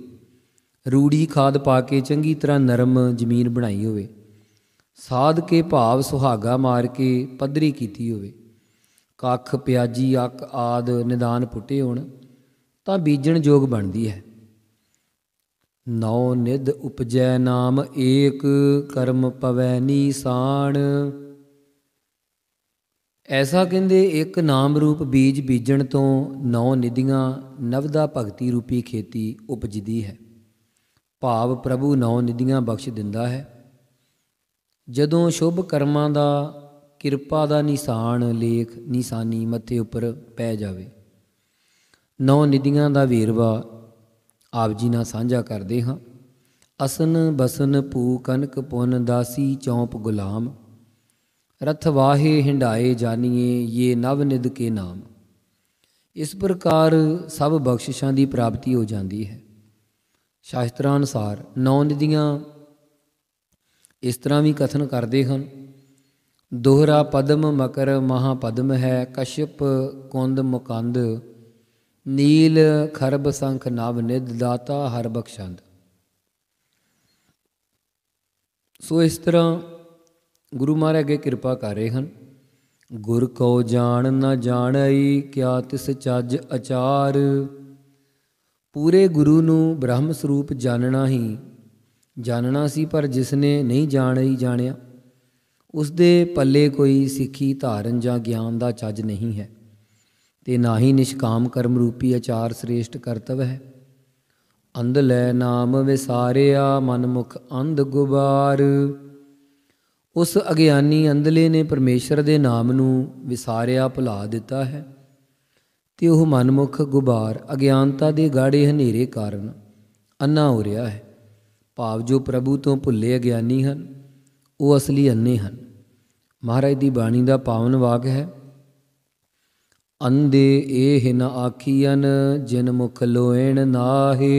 ਰੂੜੀ ਖਾਦ ਪਾ ਕੇ ਚੰਗੀ ਤਰ੍ਹਾਂ ਨਰਮ ਜ਼ਮੀਨ ਬਣਾਈ ਹੋਵੇ ਸਾਧ ਕੇ ਭਾਵ ਸੁਹਾਗਾ ਮਾਰ ਕੇ ਪਦਰੀ ਕੀਤੀ ਹੋਵੇ ਕੱਖ ਪਿਆਜੀ ਅਕ ਆਦ ਨਿਦਾਨ ਪੁੱਟੇ ਹੋਣ ਤਾਂ ਬੀਜਣ ਯੋਗ ਬਣਦੀ ਹੈ ਨੌ ਨਿਧ ਉਪਜੈ ਨਾਮ ਏਕ ਕਰਮ ਪਵੈ ਨੀਸਾਨ ਐਸਾ ਕਹਿੰਦੇ ਇੱਕ ਨਾਮ ਰੂਪ ਬੀਜ ਬੀਜਣ ਤੋਂ ਨੌ ਨਿਧੀਆਂ ਨਵਦਾ ਭਗਤੀ ਰੂਪੀ ਖੇਤੀ ਉਪਜਦੀ ਹੈ ਭਾਵ ਪ੍ਰਭੂ ਨੌ ਨਿਧੀਆਂ ਬਖਸ਼ ਦਿੰਦਾ ਹੈ ਜਦੋਂ ਸ਼ੁਭ ਕਰਮਾਂ ਦਾ ਕਿਰਪਾ ਦਾ ਨਿਸ਼ਾਨ ਲੇਖ ਨਿਸ਼ਾਨੀ ਮੱਥੇ ਉੱਪਰ ਪੈ ਜਾਵੇ ਨੌ ਨਿਧੀਆਂ ਦਾ ਵੇਰਵਾ ਆਪ ਜੀ ਨਾਲ ਸਾਂਝਾ ਕਰਦੇ ਹਾਂ ਅਸਨ ਬਸਨ ਪੂ ਕਨਕ ਪੁਨ ਦਾਸੀ ਚੌਂਪ ਗੁਲਾਮ ਰਥ ਵਾਹੇ ਹਿੰਡਾਏ ਜਾਨੀਏ ਇਹ ਨਵ ਨਿਦ ਕੇ ਨਾਮ ਇਸ ਪ੍ਰਕਾਰ ਸਭ ਬਖਸ਼ਿਸ਼ਾਂ ਦੀ ਪ੍ਰਾਪਤੀ ਹੋ ਜਾਂਦੀ ਹੈ ਸ਼ਾਸਤਰਾਂ ਅਨੁਸਾਰ ਨੌ ਨਿਧੀਆਂ ਇਸ ਤਰ੍ਹਾਂ ਵੀ ਕਥਨ ਕਰਦੇ ਹਨ ਦੋਹਰਾ ਪਦਮ ਮਕਰ ਮਹਾ ਪਦਮ ਹੈ ਕਸ਼ਪ ਕੁੰਦ ਮੁਕੰਦ ਨੀਲ ਖਰਬ ਸੰਖ ਨਵ ਨਿਦ ਦਾਤਾ ਹਰ ਬਖਸ਼ੰਦ ਸੋ ਇਸ ਤਰ੍ਹਾਂ ਗੁਰੂ ਮਹਾਰਾਜ ਅਗੇ ਕਿਰਪਾ ਕਰ ਰਹੇ ਹਨ ਗੁਰ ਕੋ ਜਾਣ ਨਾ ਜਾਣਈ ਕਿਆ ਤਿਸ ਚੱਜ ਅਚਾਰ ਪੂਰੇ ਗੁਰੂ ਨੂੰ ਬ੍ਰਹਮ ਸਰੂਪ ਜਾਣਨਾ ਹੀ ਜਾਣਨਾ ਸੀ ਪਰ ਜਿਸ ਨੇ ਨਹੀਂ ਜਾਣੀ ਜਾਣਿਆ ਉਸ ਦੇ ਪੱਲੇ ਕੋਈ ਸਿੱਖੀ ਧਾਰਨ ਜਾਂ ਗਿਆਨ ਦਾ ਚੱਜ ਨਹੀਂ ਹੈ ਤੇ ਨਾ ਹੀ ਨਿਸ਼ਕਾਮ ਕਰਮ ਰੂਪੀ ਆਚਾਰ ਸ੍ਰੇਸ਼ਟ ਕਰਤਵ ਹੈ ਅੰਧ ਲੈ ਨਾਮ ਵਿਸਾਰਿਆ ਮਨਮੁਖ ਅੰਧ ਗੁਬਾਰ ਉਸ ਅਗਿਆਨੀ ਅੰਧਲੇ ਨੇ ਪਰਮੇਸ਼ਰ ਦੇ ਨਾਮ ਨੂੰ ਵਿਸਾਰਿਆ ਭੁਲਾ ਦਿੱਤਾ ਹੈ ਤੇ ਉਹ ਮਨਮੁਖ ਗੁਬਾਰ ਅਗਿਆਨਤਾ ਦੇ ਗਾੜੇ ਹਨੇਰੇ ਕਾਰਨ ਅੰਨਾ ਹੋ ਰਿਹਾ ਹੈ ਭਾਵ ਜੋ ਪ੍ਰਭੂ ਤੋਂ ਭੁੱਲੇ ਅਗਿਆਨੀ ਹਨ ਉਹ ਅਸਲੀ ਅੰਨੇ ਹਨ ਮਹਾਰਾਜ ਦੀ ਬਾਣੀ ਦਾ ਪਾਵਨ ਵਾਕ ਹੈ ਅੰਦੇ ਇਹ ਹਨ ਆਖੀਆਂ ਜਿਨ ਮੁਖ ਲੋਇਣ ਨਾਹੀ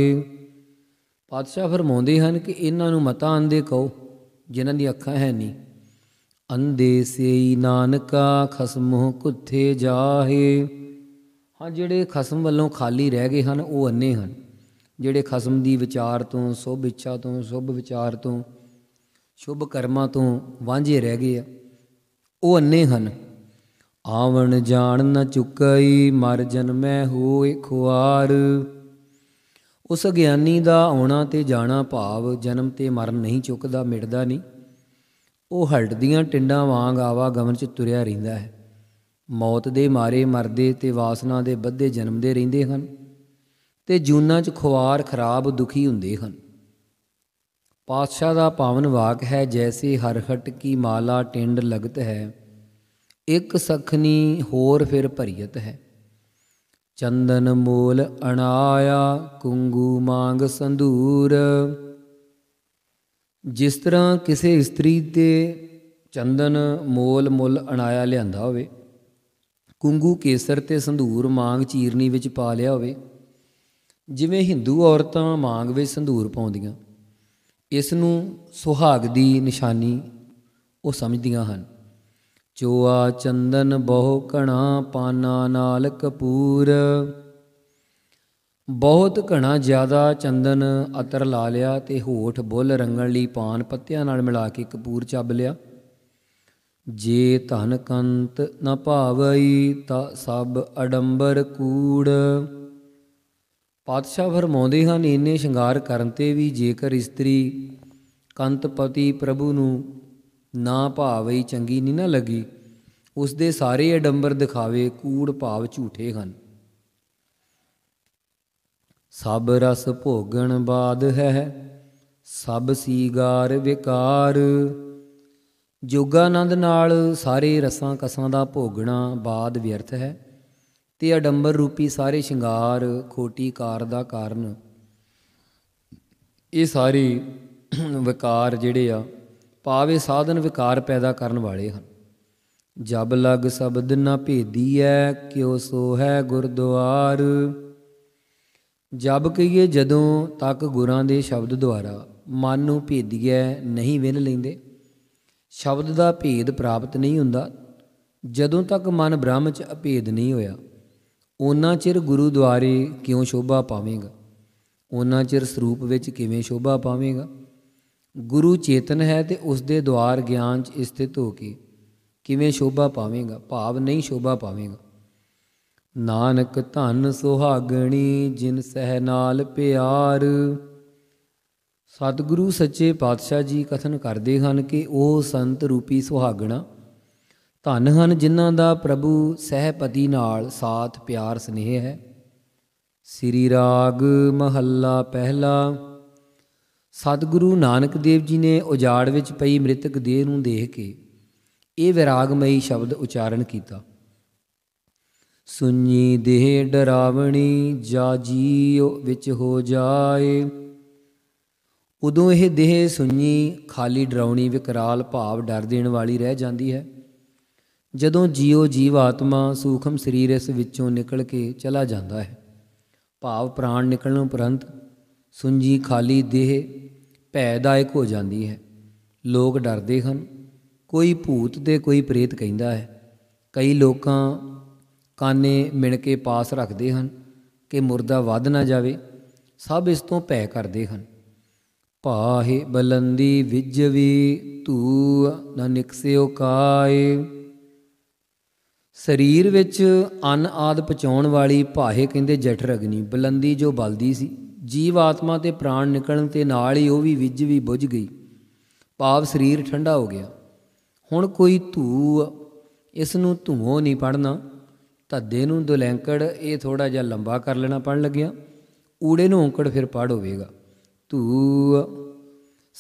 ਪਾਤਸ਼ਾਹ ਫਰਮਾਉਂਦੇ ਹਨ ਕਿ ਇਹਨਾਂ ਨੂੰ ਮਤਾ ਅੰਦੇ ਕਹੋ ਜਿਨ੍ਹਾਂ ਦੀ ਅੱਖਾਂ ਹੈ ਨਹੀਂ ਅੰਦੇ ਸੇਈ ਨਾਨਕਾ ਖਸਮੋ ਕੁੱਥੇ ਜਾਹੇ ਹਾਂ ਜਿਹੜੇ ਖਸਮ ਵੱਲੋਂ ਖਾਲੀ ਰਹਿ ਗਏ ਹਨ ਉਹ ਅੰਨੇ ਹਨ ਜਿਹੜੇ ਖਸਮ ਦੀ ਵਿਚਾਰ ਤੋਂ ਸੁਭ ਇੱਛਾ ਤੋਂ ਸੁਭ ਵਿਚਾਰ ਤੋਂ ਸ਼ੁਭ ਕਰਮਾਂ ਤੋਂ ਵਾਂਝੇ ਰਹਿ ਗਏ ਆ ਉਹ ਅੰਨੇ ਹਨ ਆਵਣ ਜਾਣ ਨ ਚੁੱਕਈ ਮਰ ਜਨਮੈ ਹੋਏ ਖੁਆਰ ਉਸ ਗਿਆਨੀ ਦਾ ਆਉਣਾ ਤੇ ਜਾਣਾ ਭਾਵ ਜਨਮ ਤੇ ਮਰਨ ਨਹੀਂ ਚੁੱਕਦਾ ਮਿਟਦਾ ਨਹੀਂ ਉਹ ਹਲਟਦੀਆਂ ਟਿੰਡਾਂ ਵਾਂਗ ਆਵਾ ਗਮਨ ਚ ਤੁਰਿਆ ਰਹਿੰਦਾ ਹੈ ਮੌਤ ਦੇ ਮਾਰੇ ਮਰਦੇ ਤੇ ਵਾਸਨਾ ਦੇ ਬੱਧੇ ਦੇ ਰਹਿੰਦੇ ਹਨ ਤੇ ਜੂਨਾਂ 'ਚ ਖੁਆਰ ਖਰਾਬ ਦੁਖੀ ਹੁੰਦੇ ਹਨ ਪਾਤਸ਼ਾਹ ਦਾ ਪਾਵਨ ਵਾਕ ਹੈ ਜੈਸੀ ਹਰਖਟ ਕੀ ਮਾਲਾ ਟਿੰਡ ਲਗਤ ਹੈ ਇੱਕ ਸਖਨੀ ਹੋਰ ਫਿਰ ਭਰੀਤ ਹੈ ਚੰਦਨ ਮੂਲ ਅਣਾਇਆ ਕੁੰਗੂ ਮੰਗ ਸੰਧੂਰ ਜਿਸ ਤਰ੍ਹਾਂ ਕਿਸੇ ਇਸਤਰੀ ਤੇ ਚੰਦਨ ਮੋਲ ਮੁੱਲ ਅਣਾਇਆ ਲਿਆਂਦਾ ਹੋਵੇ ਕੁੰਗੂ ਕੇਸਰ ਤੇ ਸੰਧੂਰ ਮਾਂਗ ਚੀਰਨੀ ਵਿੱਚ ਪਾ ਲਿਆ ਹੋਵੇ ਜਿਵੇਂ ਹਿੰਦੂ ਔਰਤਾਂ ਮਾਂਗ ਵਿੱਚ ਸੰਧੂਰ ਪਾਉਂਦੀਆਂ ਇਸ ਨੂੰ ਸੁਹਾਗ ਦੀ ਨਿਸ਼ਾਨੀ ਉਹ ਸਮਝਦੀਆਂ ਹਨ ਚੋਆ ਚੰਦਨ ਬਹੁ ਘਣਾ ਪਾਨਾ ਨਾਲ ਕਪੂਰ ਬਹੁਤ ਘਣਾ ਜ਼ਿਆਦਾ ਚੰਦਨ ਅਤਰ ਲਾ ਲਿਆ ਤੇ ਹੋਠ ਬੁੱਲ ਰੰਗਣ ਲਈ ਪਾਨ ਪੱਤਿਆਂ ਨਾਲ ਮਿਲਾ ਕੇ ਕਪੂਰ ਚੱਬ ਲਿਆ ਜੇ ਧਨ ਕੰਤ ਨ ਭਾਵਈ ਤਾਂ ਸਭ ਅਡੰਬਰ ਕੂੜ ਪਾਤਸ਼ਾਹ ਫਰਮਾਉਂਦੇ ਹਨ ਇੰਨੇ ਸ਼ਿੰਗਾਰ ਕਰਨ ਤੇ ਵੀ ਜੇਕਰ ਇਸਤਰੀ ਕੰਤਪਤੀ ਪ੍ਰਭੂ ਨੂੰ ਨਾ ਭਾਵਈ ਚੰਗੀ ਨਹੀਂ ਨਾ ਲੱਗੀ ਉਸ ਦੇ ਸਾਰੇ ਅਡੰਬਰ ਦਿਖਾਵੇ ਕੂੜ ਭਾਵ ਝੂਠੇ ਹਨ ਸਭ ਰਸ ਭੋਗਣ ਬਾਦ ਹੈ ਸਭ ਸੀਗਾਰ ਵਿਕਾਰ ਜੋਗਾਨੰਦ ਨਾਲ ਸਾਰੇ ਰਸਾਂ ਕਸਾਂ ਦਾ ਭੋਗਣਾ ਬਾਦ ਵਿਅਰਥ ਹੈ ਤੇ ਅਡੰਬਰ ਰੂਪੀ ਸਾਰੇ ਸ਼ਿੰਗਾਰ ਖੋਟੀ ਕਾਰ ਦਾ ਕਾਰਨ ਇਹ ਸਾਰੇ ਵਿਕਾਰ ਜਿਹੜੇ ਆ ਪਾਵੇ ਸਾਧਨ ਵਿਕਾਰ ਪੈਦਾ ਕਰਨ ਵਾਲੇ ਹਨ ਜਬ ਲਗ ਸ਼ਬਦ ਨਾ ਭੇਦੀ ਐ ਕਿਉ ਸੋ ਹੈ ਗੁਰਦੁਆਰ ਜਬ ਕਹੀਏ ਜਦੋਂ ਤੱਕ ਗੁਰਾਂ ਦੇ ਸ਼ਬਦ ਦੁਆਰਾ ਮਨ ਨੂੰ ਭੇਦੀਐ ਨਹੀਂ ਵਿੰਨ ਲੈਂਦੇ ਸ਼ਬਦ ਦਾ ਭੇਦ ਪ੍ਰਾਪਤ ਨਹੀਂ ਹੁੰਦਾ ਜਦੋਂ ਤੱਕ ਮਨ ਬ੍ਰਹਮ ਚ ਅਭੇਦ ਨਹੀਂ ਹੋਇਆ ਉਹਨਾਂ ਚਿਰ ਗੁਰੂ ਦੁਆਰੇ ਕਿਉਂ ਸ਼ੋਭਾ ਪਾਵੇਂਗਾ ਉਹਨਾਂ ਚਿਰ ਸਰੂਪ ਵਿੱਚ ਕਿਵੇਂ ਸ਼ੋਭਾ ਪਾਵੇਂਗਾ ਗੁਰੂ ਚੇਤਨ ਹੈ ਤੇ ਉਸ ਦੇ ਦੁਆਰ ਗਿਆਨ 'ਚ ਸਥਿਤ ਹੋ ਕੇ ਕਿਵੇਂ ਸ਼ੋਭਾ ਪਾਵੇਂਗਾ ਭਾਵ ਨਹੀਂ ਸ਼ੋਭਾ ਪਾਵੇਂਗਾ ਨਾਨਕ ਧਨ ਸੁਹਾਗਣੀ ਜਿਨ ਸਹਿ ਨਾਲ ਪਿਆਰ ਸਤਿਗੁਰੂ ਸੱਚੇ ਪਾਤਸ਼ਾਹ ਜੀ ਕਥਨ ਕਰਦੇ ਹਨ ਕਿ ਉਹ ਸੰਤ ਰੂਪੀ ਸੁਹਾਗਣਾ ਧੰਨ ਹਨ ਜਿਨ੍ਹਾਂ ਦਾ ਪ੍ਰਭੂ ਸਹਿਪਤੀ ਨਾਲ ਸਾਥ ਪਿਆਰ ਸਨੇਹ ਹੈ ਸ੍ਰੀ ਰਾਗ ਮਹੱਲਾ ਪਹਿਲਾ ਸਤਿਗੁਰੂ ਨਾਨਕ ਦੇਵ ਜੀ ਨੇ ਉਜਾੜ ਵਿੱਚ ਪਈ ਮ੍ਰਿਤਕ ਦੇਹ ਨੂੰ ਦੇਖ ਕੇ ਇਹ ਵਿਰਾਗਮਈ ਸ਼ਬਦ ਉਚਾਰਨ ਕੀਤਾ ਸੁਣੀ ਦੇਹ ਡਰਾਵਣੀ ਜਾ ਜੀਉ ਵਿੱਚ ਹੋ ਜਾਏ ਉਦੋਂ ਇਹ ਦੇਹ ਸੁਣੀ ਖਾਲੀ ਡਰਾਉਣੀ ਵਿਕਰਾਲ ਭਾਵ ਡਰ ਦੇਣ ਵਾਲੀ ਰਹਿ ਜਾਂਦੀ ਹੈ ਜਦੋਂ ਜੀਉ ਜੀਵ ਆਤਮਾ ਸੂਖਮ ਸਰੀਰ ਇਸ ਵਿੱਚੋਂ ਨਿਕਲ ਕੇ ਚਲਾ ਜਾਂਦਾ ਹੈ ਭਾਵ ਪ੍ਰਾਣ ਨਿਕਲਣ ਉਪਰੰਤ ਸੁੰਜੀ ਖਾਲੀ ਦੇਹ ਭੈਦਾਇਕ ਹੋ ਜਾਂਦੀ ਹੈ ਲੋਕ ਡਰਦੇ ਹਨ ਕੋਈ ਭੂਤ ਤੇ ਕੋਈ ਪ੍ਰੇਤ ਕਹਿੰਦਾ ਹੈ ਕਈ ਲੋਕਾਂ ਕਾਨੇ ਮਿਣ ਕੇ ਪਾਸ ਰੱਖਦੇ ਹਨ ਕਿ ਮੁਰਦਾ ਵੱਧ ਨਾ ਜਾਵੇ ਸਭ ਇਸ ਤੋਂ ਭੈ ਕਰਦੇ ਹਨ ਭਾਹੇ ਬਲੰਦੀ ਵਿਜਵੀ ਤੂ ਨਾ ਨਿਕਸਿਓ ਕਾਏ ਸਰੀਰ ਵਿੱਚ ਅਨ ਆਦ ਪਚਾਉਣ ਵਾਲੀ ਭਾਹੇ ਕਹਿੰਦੇ ਜਠਰ ਅਗਨੀ ਬਲੰਦੀ ਜੋ ਬਲਦੀ ਸੀ ਜੀਵ ਆਤਮਾ ਤੇ ਪ੍ਰਾਣ ਨਿਕਲਣ ਤੇ ਨਾਲ ਹੀ ਉਹ ਵੀ ਵਿੱਜ ਵੀ ਬੁਝ ਗਈ ਭਾਵ ਸਰੀਰ ਠੰਡਾ ਹੋ ਗਿਆ ਹੁਣ ਕੋਈ ਧੂ ਇਸ ਨੂੰ ਧੂਓ ਨਹੀਂ ਪੜਨਾ ਧੱਦੇ ਨੂੰ ਦੁਲੈਂਕੜ ਇਹ ਥੋੜਾ ਜਿਹਾ ਲੰਬਾ ਕਰ ਲੈਣਾ ਪੜਨ ਲੱਗਿਆ ਊੜੇ ਨੂੰ ਔਂਕੜ ਫਿਰ ਪੜ ਹੋਵੇਗਾ ਧੂ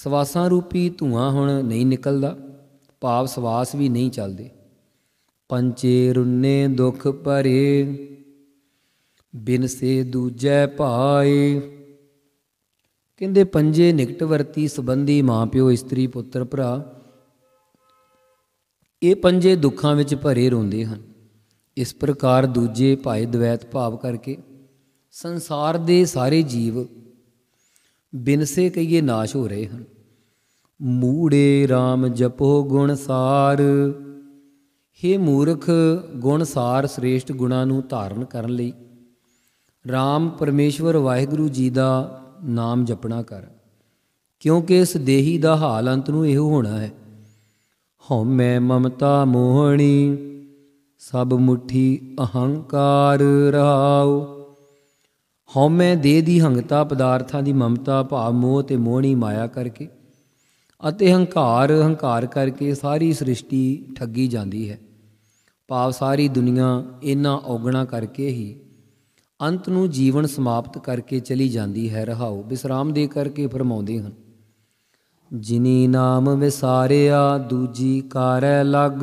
ਸਵਾਸਾਂ ਰੂਪੀ ਧੂਆਂ ਹੁਣ ਨਹੀਂ ਨਿਕਲਦਾ ਭਾਵ ਸਵਾਸ ਵੀ ਨਹੀਂ ਚੱਲਦੇ ਪੰਚੇ ਰੁੰਨੇ ਦੁਖ ਭਰੇ ਬਿਨ ਸੇ ਦੂਜੈ ਭਾਏ ਕਹਿੰਦੇ ਪੰਜੇ ਨਿਕਟ ਵਰਤੀ ਸੰਬੰਧੀ ਮਾਂ ਪਿਓ ਇਸਤਰੀ ਪੁੱਤਰ ਭਰਾ ਇਹ ਪੰਜੇ ਦੁੱਖਾਂ ਵਿੱਚ ਭਰੇ ਰੋਂਦੇ ਹਨ ਇਸ ਪ੍ਰਕਾਰ ਦੂਜੇ ਭਾਇ ਦ્વੈਤ ਭਾਵ ਕਰਕੇ ਸੰਸਾਰ ਦੇ ਸਾਰੇ ਜੀਵ ਬਿਨਸੇ ਕਈਏ ਨਾਸ਼ ਹੋ ਰਹੇ ਹਨ ਮੂੜੇ RAM ਜਪੋ ਗੁਣ ਸਾਰ हे ਮੂਰਖ ਗੁਣ ਸਾਰ ਸ੍ਰੇਸ਼ਟ ਗੁਣਾ ਨੂੰ ਧਾਰਨ ਕਰਨ ਲਈ RAM ਪਰਮੇਸ਼ਵਰ ਵਾਹਿਗੁਰੂ ਜੀ ਦਾ ਨਾਮ ਜਪਣਾ ਕਰ ਕਿਉਂਕਿ ਇਸ ਦੇਹੀ ਦਾ ਹਾਲ ਅੰਤ ਨੂੰ ਇਹੋ ਹੋਣਾ ਹੈ ਹਉ ਮੈਂ ਮਮਤਾ ਮੋਹਣੀ ਸਭ ਮੁਠੀ ਅਹੰਕਾਰ ਰਾਉ ਮੈਂ ਦੇਹ ਦੀ ਹੰਗਤਾ ਪਦਾਰਥਾਂ ਦੀ ਮਮਤਾ ਭਾਵ ਮੋਹ ਤੇ ਮੋਹਣੀ ਮਾਇਆ ਕਰਕੇ ਅਤੇ ਹੰਕਾਰ ਹੰਕਾਰ ਕਰਕੇ ਸਾਰੀ ਸ੍ਰਿਸ਼ਟੀ ਠੱਗੀ ਜਾਂਦੀ ਹੈ ਭਾਵ ਸਾਰੀ ਦੁਨੀਆ ਇਹਨਾਂ ਔਗਣਾ ਕਰਕੇ ਹੀ ਅੰਤ ਨੂੰ ਜੀਵਨ ਸਮਾਪਤ ਕਰਕੇ ਚਲੀ ਜਾਂਦੀ ਹੈ ਰਹਾਉ ਵਿਸਰਾਮ ਦੇ ਕਰਕੇ ਫਰਮਾਉਂਦੇ ਹਨ ਜਿਨੀ ਨਾਮ ਵਿਸਾਰਿਆ ਦੂਜੀ ਕਾਰੈ ਲਗ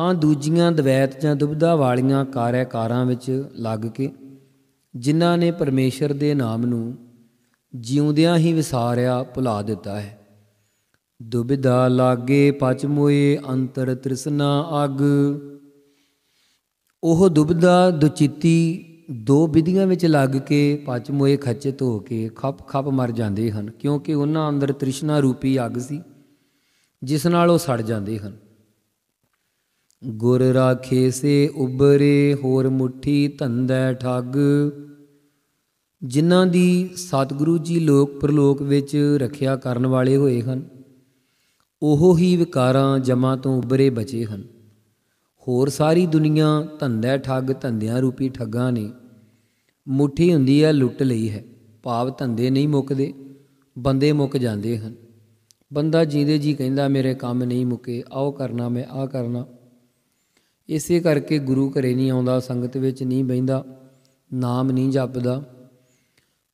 ਹਾਂ ਦੂਜੀਆਂ ਦਵੈਤ ਜਾਂ ਦੁਬਧਾ ਵਾਲੀਆਂ ਕਾਰਾਂ ਵਿੱਚ ਲੱਗ ਕੇ ਜਿਨ੍ਹਾਂ ਨੇ ਪਰਮੇਸ਼ਰ ਦੇ ਨਾਮ ਨੂੰ ਜਿਉਂਦਿਆਂ ਹੀ ਵਿਸਾਰਿਆ ਭੁਲਾ ਦਿੱਤਾ ਹੈ ਦੁਬਿਧਾ ਲਾਗੇ ਪਚ ਅੰਤਰ ਤ੍ਰਿਸ਼ਨਾ ਅਗ ਉਹ ਦੁਬਿਧਾ ਦੁਚਿੱਤੀ ਦੋ ਵਿਧੀਆਂ ਵਿੱਚ ਲੱਗ ਕੇ ਪਚ ਮੋਏ ਖਚਿਤ ਹੋ ਕੇ ਖੱਪ ਖੱਪ ਮਰ ਜਾਂਦੇ ਹਨ ਕਿਉਂਕਿ ਉਹਨਾਂ ਅੰਦਰ ਤ੍ਰਿਸ਼ਨਾ ਰੂਪੀ ਅਗ ਸੀ ਜਿਸ ਨਾਲ ਉਹ ਸੜ ਜਾਂਦੇ ਹਨ ਗੁਰ ਰਾਖੇ ਸੇ ਉਬਰੇ ਹੋਰ ਮੁਠੀ ਧੰਦਾ ਠੱਗ ਜਿਨ੍ਹਾਂ ਦੀ ਸਤਿਗੁਰੂ ਜੀ ਲੋਕ ਪ੍ਰਲੋਕ ਵਿੱਚ ਰੱਖਿਆ ਕਰਨ ਵਾਲੇ ਹੋਏ ਹਨ ਉਹ ਹੀ ਵਿਕਾਰਾਂ ਜਮਾ ਤੋਂ ਉਬਰੇ ਬਚੇ ਹਨ ਹੋਰ ਸਾਰੀ ਦੁਨੀਆ ਧੰਦਾ ਠੱਗ ਧੰਦਿਆਂ ਰੂਪੀ ਠੱਗਾਂ ਨੇ ਮੁੱਠੀ ਹੁੰਦੀ ਹੈ ਲੁੱਟ ਲਈ ਹੈ ਭਾਵ ਧੰਦੇ ਨਹੀਂ ਮੁੱਕਦੇ ਬੰਦੇ ਮੁੱਕ ਜਾਂਦੇ ਹਨ ਬੰਦਾ ਜਿਹਦੇ ਜੀ ਕਹਿੰਦਾ ਮੇਰੇ ਕੰਮ ਨਹੀਂ ਮੁੱਕੇ ਆਓ ਕਰਨਾ ਮੈਂ ਆ ਕਰਨਾ ਇਸੇ ਕਰਕੇ ਗੁਰੂ ਘਰੇ ਨਹੀਂ ਆਉਂਦਾ ਸੰਗਤ ਵਿੱਚ ਨਹੀਂ ਬੈਂਦਾ ਨਾਮ ਨਹੀਂ ਜਪਦਾ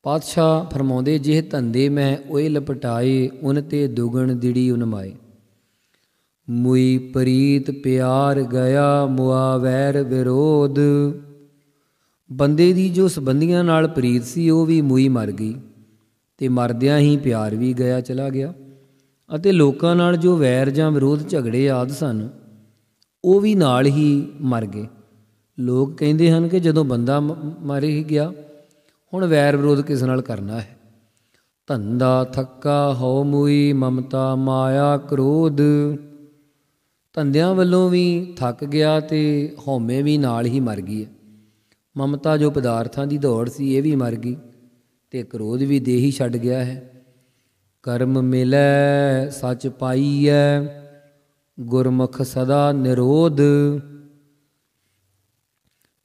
ਪਾਤਸ਼ਾਹ ਫਰਮਾਉਂਦੇ ਜਿਹ ਧੰਦੇ ਮੈਂ ਓਏ ਲਪਟਾਏ ਉਨ ਤੇ ਦੁਗਣ ਦਿੜੀ ਉਨਮਾਏ ਮੁਈ ਪ੍ਰੀਤ ਪਿਆਰ ਗਿਆ ਮੁਆ ਵੈਰ ਵਿਰੋਧ ਬੰਦੇ ਦੀ ਜੋ ਸਬੰਧੀਆਂ ਨਾਲ ਪ੍ਰੀਤ ਸੀ ਉਹ ਵੀ ਮੁਈ ਮਰ ਗਈ ਤੇ ਮਰਦਿਆਂ ਹੀ ਪਿਆਰ ਵੀ ਗਿਆ ਚਲਾ ਗਿਆ ਅਤੇ ਲੋਕਾਂ ਨਾਲ ਜੋ ਵੈਰ ਜਾਂ ਵਿਰੋਧ ਝਗੜੇ ਆਦ ਸਨ ਉਹ ਵੀ ਨਾਲ ਹੀ ਮਰ ਗਏ ਲੋਕ ਕਹਿੰਦੇ ਹਨ ਕਿ ਜਦੋਂ ਬੰਦਾ ਮਾਰੇ ਹੀ ਗਿਆ ਹੁਣ ਵੈਰ ਵਿਰੋਧ ਕਿਸ ਨਾਲ ਕਰਨਾ ਹੈ ਧੰਦਾ ਥੱਕਾ ਹੋ ਮੂਈ ਮਮਤਾ ਮਾਇਆ ਕ੍ਰੋਧ ਧੰਦਿਆਂ ਵੱਲੋਂ ਵੀ ਥੱਕ ਗਿਆ ਤੇ ਹਉਮੈ ਵੀ ਨਾਲ ਹੀ ਮਰ ਗਈ ਹੈ ਮਮਤਾ ਜੋ ਪਦਾਰਥਾਂ ਦੀ ਦੌੜ ਸੀ ਇਹ ਵੀ ਮਰ ਗਈ ਤੇ ਕ੍ਰੋਧ ਵੀ ਦੇਹੀ ਛੱਡ ਗਿਆ ਹੈ ਕਰਮ ਮਿਲੈ ਸੱਚ ਪਾਈਐ ਗੁਰਮੁਖ ਸਦਾ ਨਿਰੋਧ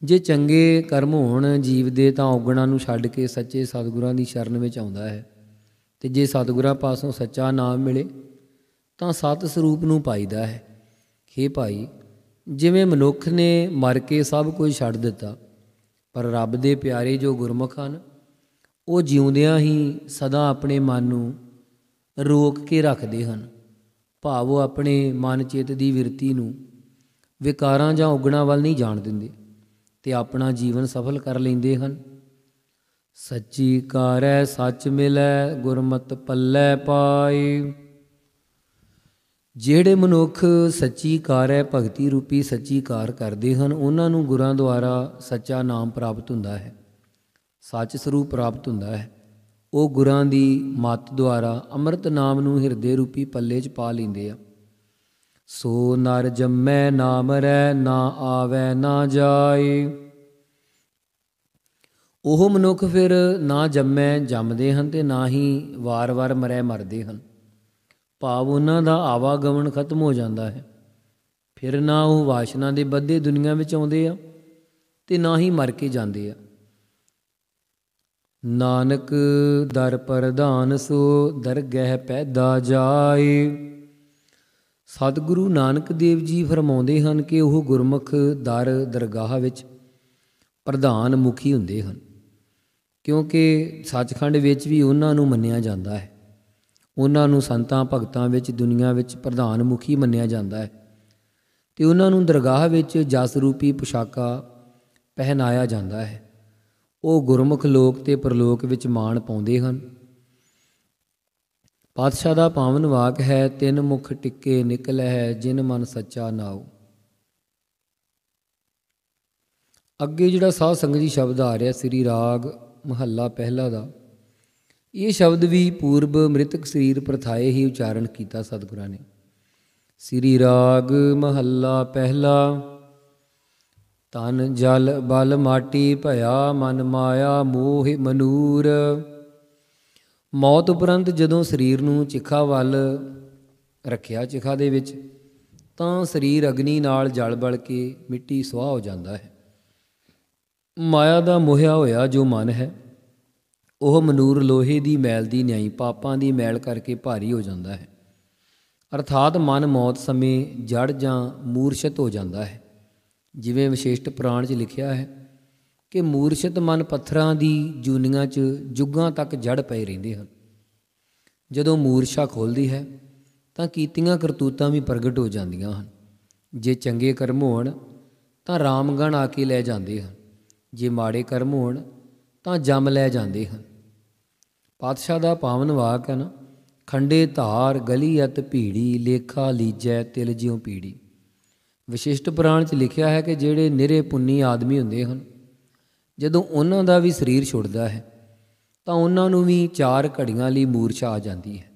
ਜੇ ਚੰਗੇ ਕਰਮ ਹੋਣ ਜੀਵ ਦੇ ਤਾਂ ਔਗਣਾ ਨੂੰ ਛੱਡ ਕੇ ਸੱਚੇ ਸਤਿਗੁਰਾਂ ਦੀ ਸ਼ਰਨ ਵਿੱਚ ਆਉਂਦਾ ਹੈ ਤੇ ਜੇ ਸਤਿਗੁਰਾਂ ਪਾਸੋਂ ਸੱਚਾ ਨਾਮ ਮਿਲੇ ਤਾਂ ਸਤ ਸਰੂਪ ਨੂੰ ਪਾਈਦਾ ਹੈ ਖੇ ਭਾਈ ਜਿਵੇਂ ਮਨੁੱਖ ਨੇ ਮਰ ਕੇ ਸਭ ਕੁਝ ਛੱਡ ਦਿੱਤਾ ਪਰ ਰੱਬ ਦੇ ਪਿਆਰੇ ਜੋ ਗੁਰਮੁਖ ਹਨ ਉਹ ਜਿਉਂਦਿਆਂ ਹੀ ਸਦਾ ਆਪਣੇ ਮਨ ਨੂੰ ਰੋਕ ਕੇ ਰੱਖਦੇ ਹਨ ਭਾਵ ਉਹ ਆਪਣੇ ਮਨ ਚੇਤ ਦੀ ਵਿਰਤੀ ਨੂੰ ਵਿਕਾਰਾਂ ਜਾਂ ਉਗਣਾ ਵੱਲ ਨਹੀਂ ਜਾਣ ਦਿੰਦੇ ਤੇ ਆਪਣਾ ਜੀਵਨ ਸਫਲ ਕਰ ਲੈਂਦੇ ਹਨ ਸੱਚੀ ਕਾਰੈ ਸੱਚ ਮਿਲੈ ਗੁਰਮਤ ਪੱਲੇ ਪਾਈ ਜਿਹੜੇ ਮਨੁੱਖ ਸੱਚੀ ਕਾਰੈ ਭਗਤੀ ਰੂਪੀ ਸੱਚੀ ਕਾਰ ਕਰਦੇ ਹਨ ਉਹਨਾਂ ਨੂੰ ਗੁਰਾਂ ਦੁਆਰਾ ਸੱਚਾ ਨਾਮ ਪ੍ਰਾਪਤ ਹੁੰਦਾ ਹੈ ਸੱਚ ਸਰੂਪ ਪ੍ਰਾਪਤ ਹੁੰਦਾ ਹੈ ਉਹ ਗੁਰਾਂ ਦੀ ਮੱਤ ਦੁਆਰਾ ਅੰਮ੍ਰਿਤ ਨਾਮ ਨੂੰ ਹਿਰਦੇ ਰੂਪੀ ਪੱਲੇ 'ਚ ਪਾ ਲੈਂਦੇ ਆ ਸੋ ਨਰ ਜੰਮੈ ਨਾਮ ਰੈ ਨਾ ਆਵੈ ਨਾ ਜਾਏ ਉਹ ਮਨੁੱਖ ਫਿਰ ਨਾ ਜੰਮੈ ਜੰਮਦੇ ਹਨ ਤੇ ਨਾ ਹੀ ਵਾਰ-ਵਾਰ ਮਰੈ ਮਰਦੇ ਹਨ ਭਾਵ ਉਹਨਾਂ ਦਾ ਆਵਾਗਮਨ ਖਤਮ ਹੋ ਜਾਂਦਾ ਹੈ ਫਿਰ ਨਾ ਉਹ ਵਾਸ਼ਨਾ ਦੇ ਬੱਧੇ ਦੁਨੀਆ ਵਿੱਚ ਆਉਂਦੇ ਆ ਤੇ ਨਾ ਹੀ ਮਰ ਕੇ ਜਾਂਦੇ ਆ ਨਾਨਕ ਦਰ ਪ੍ਰਧਾਨ ਸੋ ਦਰਗਹਿ ਪੈਦਾ ਜਾਏ ਸਤਿਗੁਰੂ ਨਾਨਕ ਦੇਵ ਜੀ ਫਰਮਾਉਂਦੇ ਹਨ ਕਿ ਉਹ ਗੁਰਮੁਖ ਦਰ ਦਰਗਾਹ ਵਿੱਚ ਪ੍ਰਧਾਨ ਮੁਖੀ ਹੁੰਦੇ ਹਨ ਕਿਉਂਕਿ ਸੱਚਖੰਡ ਵਿੱਚ ਵੀ ਉਹਨਾਂ ਨੂੰ ਮੰਨਿਆ ਜਾਂਦਾ ਹੈ ਉਹਨਾਂ ਨੂੰ ਸੰਤਾਂ ਭਗਤਾਂ ਵਿੱਚ ਦੁਨੀਆ ਵਿੱਚ ਪ੍ਰਧਾਨ ਮੁਖੀ ਮੰਨਿਆ ਜਾਂਦਾ ਹੈ ਤੇ ਉਹਨਾਂ ਨੂੰ ਦਰਗਾਹ ਵਿੱਚ ਜਸ ਰੂਪੀ ਪੁਸ਼ਾਕਾ ਪਹਿਨਾਇਆ ਜਾਂਦਾ ਹੈ ਉਹ ਗੁਰਮੁਖ ਲੋਕ ਤੇ ਪਰਲੋਕ ਵਿੱਚ ਮਾਣ ਪਾਉਂਦੇ ਹਨ ਪਾਤਸ਼ਾਹ ਦਾ ਪਾਵਨ ਵਾਕ ਹੈ ਤਿੰਨ ਮੁਖ ਟਿੱਕੇ ਨਿਕਲ ਹੈ ਜਿਨ ਮਨ ਸੱਚਾ ਨਾਉ ਅੱਗੇ ਜਿਹੜਾ ਸਾਧ ਸੰਗਤ ਜੀ ਸ਼ਬਦ ਆ ਰਿਹਾ ਸ੍ਰੀ ਰਾਗ ਮਹੱਲਾ ਪਹਿਲਾ ਦਾ ਇਹ ਸ਼ਬਦ ਵੀ ਪੂਰਬ ਮ੍ਰਿਤਕ ਸਰੀਰ ਪ੍ਰਥਾਏ ਹੀ ਉਚਾਰਨ ਕੀਤਾ ਸਤਿਗੁਰਾਂ ਨੇ ਸ੍ਰੀ ਰਾਗ ਮਹੱਲਾ ਪਹਿਲਾ ਤਨ ਜਲ ਬਲ ਮਾਟੀ ਭਇਆ ਮਨ ਮਾਇਆ ਮੋਹ ਮਨੂਰ ਮੌਤ ਉਪਰੰਤ ਜਦੋਂ ਸਰੀਰ ਨੂੰ ਚਿਖਾ ਵੱਲ ਰੱਖਿਆ ਚਿਖਾ ਦੇ ਵਿੱਚ ਤਾਂ ਸਰੀਰ ਅਗਨੀ ਨਾਲ ਜਲ ਬਲ ਕੇ ਮਿੱਟੀ ਸੁਆਹ ਹੋ ਜਾਂਦਾ ਹੈ ਮਾਇਆ ਦਾ ਮੋਹਿਆ ਹੋਇਆ ਜੋ ਮਨ ਹੈ ਉਹ ਮਨੂਰ ਲੋਹੇ ਦੀ ਮੈਲ ਦੀ ਨਿਆਈ ਪਾਪਾਂ ਦੀ ਮੈਲ ਕਰਕੇ ਭਾਰੀ ਹੋ ਜਾਂਦਾ ਹੈ ਅਰਥਾਤ ਮਨ ਮੌਤ ਸਮੇਂ ਜੜ ਜਾਂ ਮੂਰਛਿਤ ਹੋ ਜਾਂਦਾ ਹੈ ਜਿਵੇਂ ਵਿਸ਼ੇਸ਼ਟ ਪ੍ਰਾਣ 'ਚ ਲਿਖਿਆ ਹੈ ਕਿ ਮੂਰਛਿਤ ਮਨ ਪੱਥਰਾਂ ਦੀ ਜੂਨੀਆਂ 'ਚ ਜੁਗਾਂ ਤੱਕ ਜੜ ਪਏ ਰਹਿੰਦੇ ਹਨ ਜਦੋਂ ਮੂਰਛਾ ਖੋਲਦੀ ਹੈ ਤਾਂ ਕੀਤੀਆਂ ਕਰਤੂਤਾਂ ਵੀ ਪ੍ਰਗਟ ਹੋ ਜਾਂਦੀਆਂ ਹਨ ਜੇ ਚੰਗੇ ਕਰਮ ਹੋਣ ਤਾਂ ਰਾਮਗਣ ਆ ਕੇ ਲੈ ਜਾਂਦੇ ਹਨ ਜੇ ਮਾੜੇ ਕਰਮ ਹੋਣ ਤਾਂ ਜਮ ਲੈ ਜਾਂਦੇ ਹਨ ਪਾਤਸ਼ਾਹ ਦਾ ਪਾਵਨ ਵਾਕ ਹੈ ਨਾ ਖੰਡੇ ਧਾਰ ਗਲੀ ਅਤ ਭੀੜੀ ਲੇਖਾ ਲੀਜੈ ਤਿਲ ਜਿਉ ਪੀੜੀ ਵਿਸ਼ਿਸ਼ਟ ਪੁਰਾਣ 'ਚ ਲਿਖਿਆ ਹੈ ਕਿ ਜਿਹੜੇ ਨਿਰੇ ਪੁੰਨੀ ਆਦਮੀ ਹੁੰਦੇ ਹਨ ਜਦੋਂ ਉਹਨਾਂ ਦਾ ਵੀ ਸਰੀਰ ਛੁੱਟਦਾ ਹੈ ਤਾਂ ਉਹਨਾਂ ਨੂੰ ਵੀ ਚਾਰ ਘੜੀਆਂ ਲਈ ਮੂਰਛਾ ਆ ਜਾਂਦੀ ਹੈ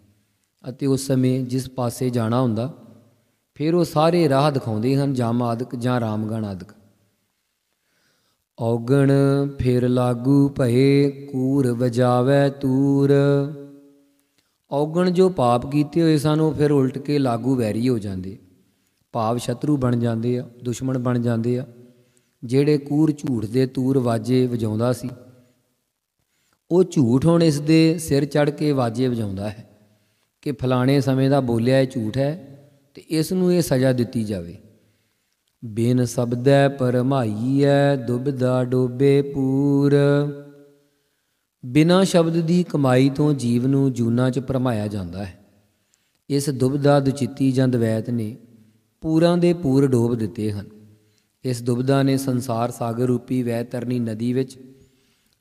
ਅਤੇ ਉਸ ਸਮੇਂ ਜਿਸ ਪਾਸੇ ਜਾਣਾ ਹੁੰਦਾ ਫਿਰ ਉਹ ਸਾਰੇ ਰਾਹ ਦਿਖਾਉਂਦੇ ਹਨ ਜਮ ਆਦਿਕ ਜਾਂ ਰਾਮਗਣ ਆਦਿਕ ਔਗਣ ਫਿਰ ਲਾਗੂ ਭਏ ਕੂਰ ਵਜਾਵੇ ਤੂਰ ਔਗਣ ਜੋ ਪਾਪ ਕੀਤੇ ਹੋਏ ਸਨ ਉਹ ਫਿਰ ਉਲਟ ਕੇ ਲਾਗੂ ਵੈਰੀ ਹੋ ਜਾਂਦੇ ਭਾਵ ਸ਼ਤਰੂ ਬਣ ਜਾਂਦੇ ਆ ਦੁਸ਼ਮਣ ਬਣ ਜਾਂਦੇ ਆ ਜਿਹੜੇ ਕੂਰ ਝੂਠ ਦੇ ਤੂਰ ਵਾਜੇ ਵਜਾਉਂਦਾ ਸੀ ਉਹ ਝੂਠ ਹੁਣ ਇਸ ਦੇ ਸਿਰ ਚੜ ਕੇ ਵਾਜੇ ਵਜਾਉਂਦਾ ਹੈ ਕਿ ਫਲਾਣੇ ਸਮੇਂ ਦਾ ਬੋਲਿਆ ਇਹ ਝੂਠ ਹੈ ਤੇ ਇਸ ਨੂੰ ਇਹ ਸਜ਼ਾ ਦਿੱਤੀ ਜਾਵੇ ਬਿਨ ਸਬਦੈ ਪਰਮਾਈਐ ਦੁਬਦਾ ਡੋਬੇ ਪੂਰ ਬਿਨਾ ਸ਼ਬਦ ਦੀ ਕਮਾਈ ਤੋਂ ਜੀਵ ਨੂੰ ਜੂਨਾ ਚ ਪਰਮਾਇਆ ਜਾਂਦਾ ਹੈ ਇਸ ਦੁਬਦਾ ਦੁਚਿੱਤੀ ਜਾਂ ਦਵੈਤ ਨੇ ਪੂਰਾਂ ਦੇ ਪੂਰ ਡੋਬ ਦਿੱਤੇ ਹਨ ਇਸ ਦੁਬਿਧਾ ਨੇ ਸੰਸਾਰ ਸਾਗਰ ਰੂਪੀ ਵੈਤਰਨੀ ਨਦੀ ਵਿੱਚ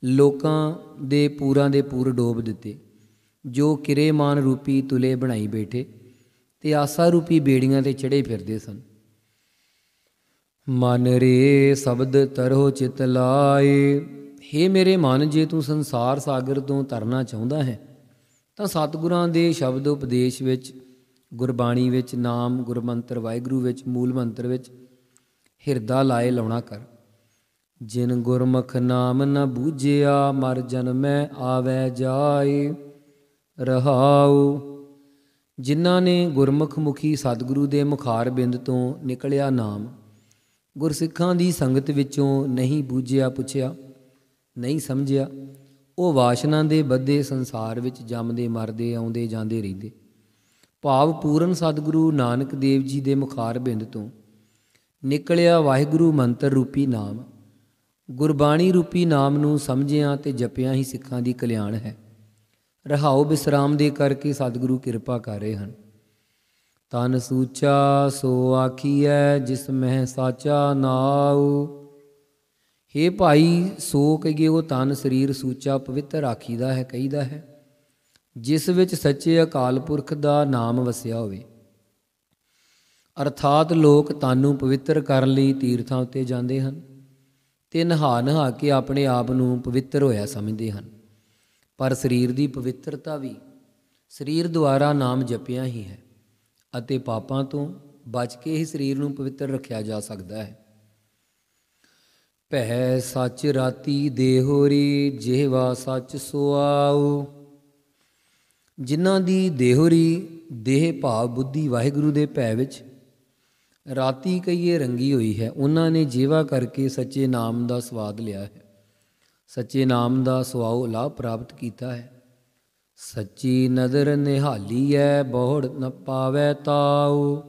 ਲੋਕਾਂ ਦੇ ਪੂਰਾਂ ਦੇ ਪੂਰ ਡੋਬ ਦਿੱਤੇ ਜੋ ਕਿਰੇਮਾਨ ਰੂਪੀ ਤੁਲੇ ਬਣਾਈ ਬੈਠੇ ਤੇ ਆਸਾ ਰੂਪੀ ਬੇੜੀਆਂ ਤੇ ਚੜੇ ਫਿਰਦੇ ਸਨ ਮਨ ਰੇ ਸ਼ਬਦ ਤਰੋ ਚਿਤ ਲਾਏ ਹੇ ਮੇਰੇ ਮਨ ਜੇ ਤੂੰ ਸੰਸਾਰ ਸਾਗਰ ਤੋਂ ਤਰਨਾ ਚਾਹੁੰਦਾ ਹੈ ਤਾਂ ਸਤਿਗੁਰਾਂ ਦੇ ਸ਼ਬਦ ਉਪਦੇਸ਼ ਵਿੱਚ ਗੁਰਬਾਣੀ ਵਿੱਚ ਨਾਮ ਗੁਰਮੰਤਰ ਵਾਹਿਗੁਰੂ ਵਿੱਚ ਮੂਲ ਮੰਤਰ ਵਿੱਚ ਹਿਰਦਾ ਲਾਏ ਲਾਉਣਾ ਕਰ ਜਿਨ ਗੁਰਮਖ ਨਾਮ ਨ ਬੂਝਿਆ ਮਰ ਜਨਮੈ ਆਵੈ ਜਾਏ ਰਹਾਉ ਜਿਨ੍ਹਾਂ ਨੇ ਗੁਰਮਖ ਮੁਖੀ ਸਤਿਗੁਰੂ ਦੇ ਮੁਖਾਰ ਬਿੰਦ ਤੋਂ ਨਿਕਲਿਆ ਨਾਮ ਗੁਰਸਿੱਖਾਂ ਦੀ ਸੰਗਤ ਵਿੱਚੋਂ ਨਹੀਂ ਬੂਝਿਆ ਪੁੱਛਿਆ ਨਹੀਂ ਸਮਝਿਆ ਉਹ ਵਾਸ਼ਨਾ ਦੇ ਬੱਦੇ ਸੰਸਾਰ ਵਿੱਚ ਜੰਮਦੇ ਮਰਦੇ ਆਉਂਦੇ ਜਾਂਦੇ ਰਹਿੰਦੇ ਭਾਵ ਪੂਰਨ ਸਤਿਗੁਰੂ ਨਾਨਕ ਦੇਵ ਜੀ ਦੇ ਮੁਖਾਰ ਬਿੰਦ ਤੋਂ ਨਿਕਲਿਆ ਵਾਹਿਗੁਰੂ ਮੰਤਰ ਰੂਪੀ ਨਾਮ ਗੁਰਬਾਣੀ ਰੂਪੀ ਨਾਮ ਨੂੰ ਸਮਝਿਆ ਤੇ ਜਪਿਆ ਹੀ ਸਿੱਖਾਂ ਦੀ ਕਲਿਆਣ ਹੈ ਰਹਾਉ ਬਿਸਰਾਮ ਦੇ ਕਰਕੇ ਸਤਿਗੁਰੂ ਕਿਰਪਾ ਕਰ ਰਹੇ ਹਨ ਤਨ ਸੂਚਾ ਸੋ ਆਖੀਐ ਜਿਸ ਮਹਿ ਸਾਚਾ ਨਾਉ हे ਭਾਈ ਸੋ ਕਹੀਏ ਉਹ ਤਨ ਸਰੀਰ ਸੂਚਾ ਪਵਿੱਤਰ ਆਖੀਦਾ ਹੈ ਕਹੀਦਾ ਹੈ ਜਿਸ ਵਿੱਚ ਸੱਚੇ ਅਕਾਲ ਪੁਰਖ ਦਾ ਨਾਮ ਵਸਿਆ ਹੋਵੇ ਅਰਥਾਤ ਲੋਕ ਤਾਨੂੰ ਪਵਿੱਤਰ ਕਰਨ ਲਈ ਤੀਰਥਾਂ ਉੱਤੇ ਜਾਂਦੇ ਹਨ ਤੇ ਨਹਾ ਨਹਾ ਕੇ ਆਪਣੇ ਆਪ ਨੂੰ ਪਵਿੱਤਰ ਹੋਇਆ ਸਮਝਦੇ ਹਨ ਪਰ ਸਰੀਰ ਦੀ ਪਵਿੱਤਰਤਾ ਵੀ ਸਰੀਰ ਦੁਆਰਾ ਨਾਮ ਜਪਿਆ ਹੀ ਹੈ ਅਤੇ ਪਾਪਾਂ ਤੋਂ ਬਚ ਕੇ ਹੀ ਸਰੀਰ ਨੂੰ ਪਵਿੱਤਰ ਰੱਖਿਆ ਜਾ ਸਕਦਾ ਹੈ ਭੈ ਸੱਚ ਰਾਤੀ ਦੇਹੋਰੀ ਜਿਹਵਾ ਸੱਚ ਸੁਆਉ ਜਿਨ੍ਹਾਂ ਦੀ ਦੇਹੋਰੀ ਦੇਹ ਭਾਵ ਬੁੱਧੀ ਵਾਹਿਗੁਰੂ ਦੇ ਭੈ ਵਿੱਚ ਰਾਤੀ ਕਈਏ ਰੰਗੀ ਹੋਈ ਹੈ ਉਹਨਾਂ ਨੇ ਜੀਵਾ ਕਰਕੇ ਸੱਚੇ ਨਾਮ ਦਾ ਸਵਾਦ ਲਿਆ ਹੈ ਸੱਚੇ ਨਾਮ ਦਾ ਸੁਆਉ ਲਾਭ ਪ੍ਰਾਪਤ ਕੀਤਾ ਹੈ ਸੱਚੀ ਨਦਰ ਨਿਹਾਲੀ ਐ ਬਹੁੜ ਨ ਪਾਵੇ ਤਾਉ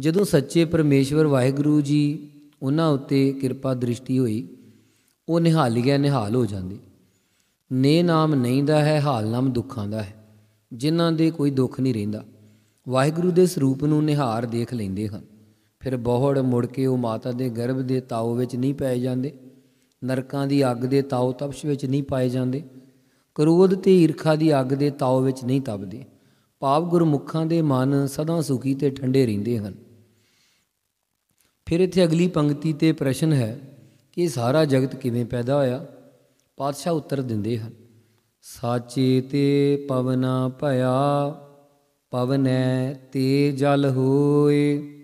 ਜਦੋਂ ਸੱਚੇ ਪਰਮੇਸ਼ਵਰ ਵਾਹਿਗੁਰੂ ਜੀ ਉਹਨਾਂ ਉੱਤੇ ਕਿਰਪਾ ਦ੍ਰਿਸ਼ਟੀ ਹੋਈ ਉਹ ਨਿਹਾਲੀਆ ਨਿਹਾਲ ਹੋ ਜਾਂਦੇ ਨੇ ਨਾਮ ਨਹੀਂ ਦਾ ਹੈ ਹਾਲ ਨਾਮ ਦੁੱਖਾਂ ਦਾ ਹੈ ਜਿਨ੍ਹਾਂ ਦੇ ਕੋਈ ਦੁੱਖ ਨਹੀਂ ਰਹਿੰਦਾ ਵਾਹਿਗੁਰੂ ਦੇ ਸਰੂਪ ਨੂੰ ਨਿਹਾਰ ਦੇਖ ਲੈਂਦੇ ਹਨ ਫਿਰ ਬਹੁੜ ਮੁੜ ਕੇ ਉਹ ਮਾਤਾ ਦੇ ਗਰਭ ਦੇ ਤਾਉ ਵਿੱਚ ਨਹੀਂ ਪਏ ਜਾਂਦੇ ਨਰਕਾਂ ਦੀ ਅੱਗ ਦੇ ਤਾਉ ਤਪਸ਼ ਵਿੱਚ ਨਹੀਂ ਪਾਏ ਜਾਂਦੇ ਕਰੋਧ ਤੇ ਈਰਖਾ ਦੀ ਅੱਗ ਦੇ ਤਾਉ ਵਿੱਚ ਨਹੀਂ ਤਪਦੇ ਪਾਪ ਗੁਰਮੁਖਾਂ ਦੇ ਮਨ ਸਦਾ ਸੁਖੀ ਤੇ ਠੰਡੇ ਰਹਿੰਦੇ ਹਨ ਫਿਰ ਇੱਥੇ ਅਗਲੀ ਪੰਕਤੀ ਤੇ ਪ੍ਰਸ਼ਨ ਹੈ ਕਿ ਸਾਰਾ ਜਗਤ ਕਿਵੇਂ ਪੈਦਾ ਹੋਇਆ ਪਾਤਸ਼ਾਹ ਉੱਤਰ ਦਿੰਦੇ ਹਨ ਸਾਚੇ ਤੇ ਪਵਨਾ ਭਇਆ ਪਵਨੈ ਤੇ ਜਲ ਹੋਏ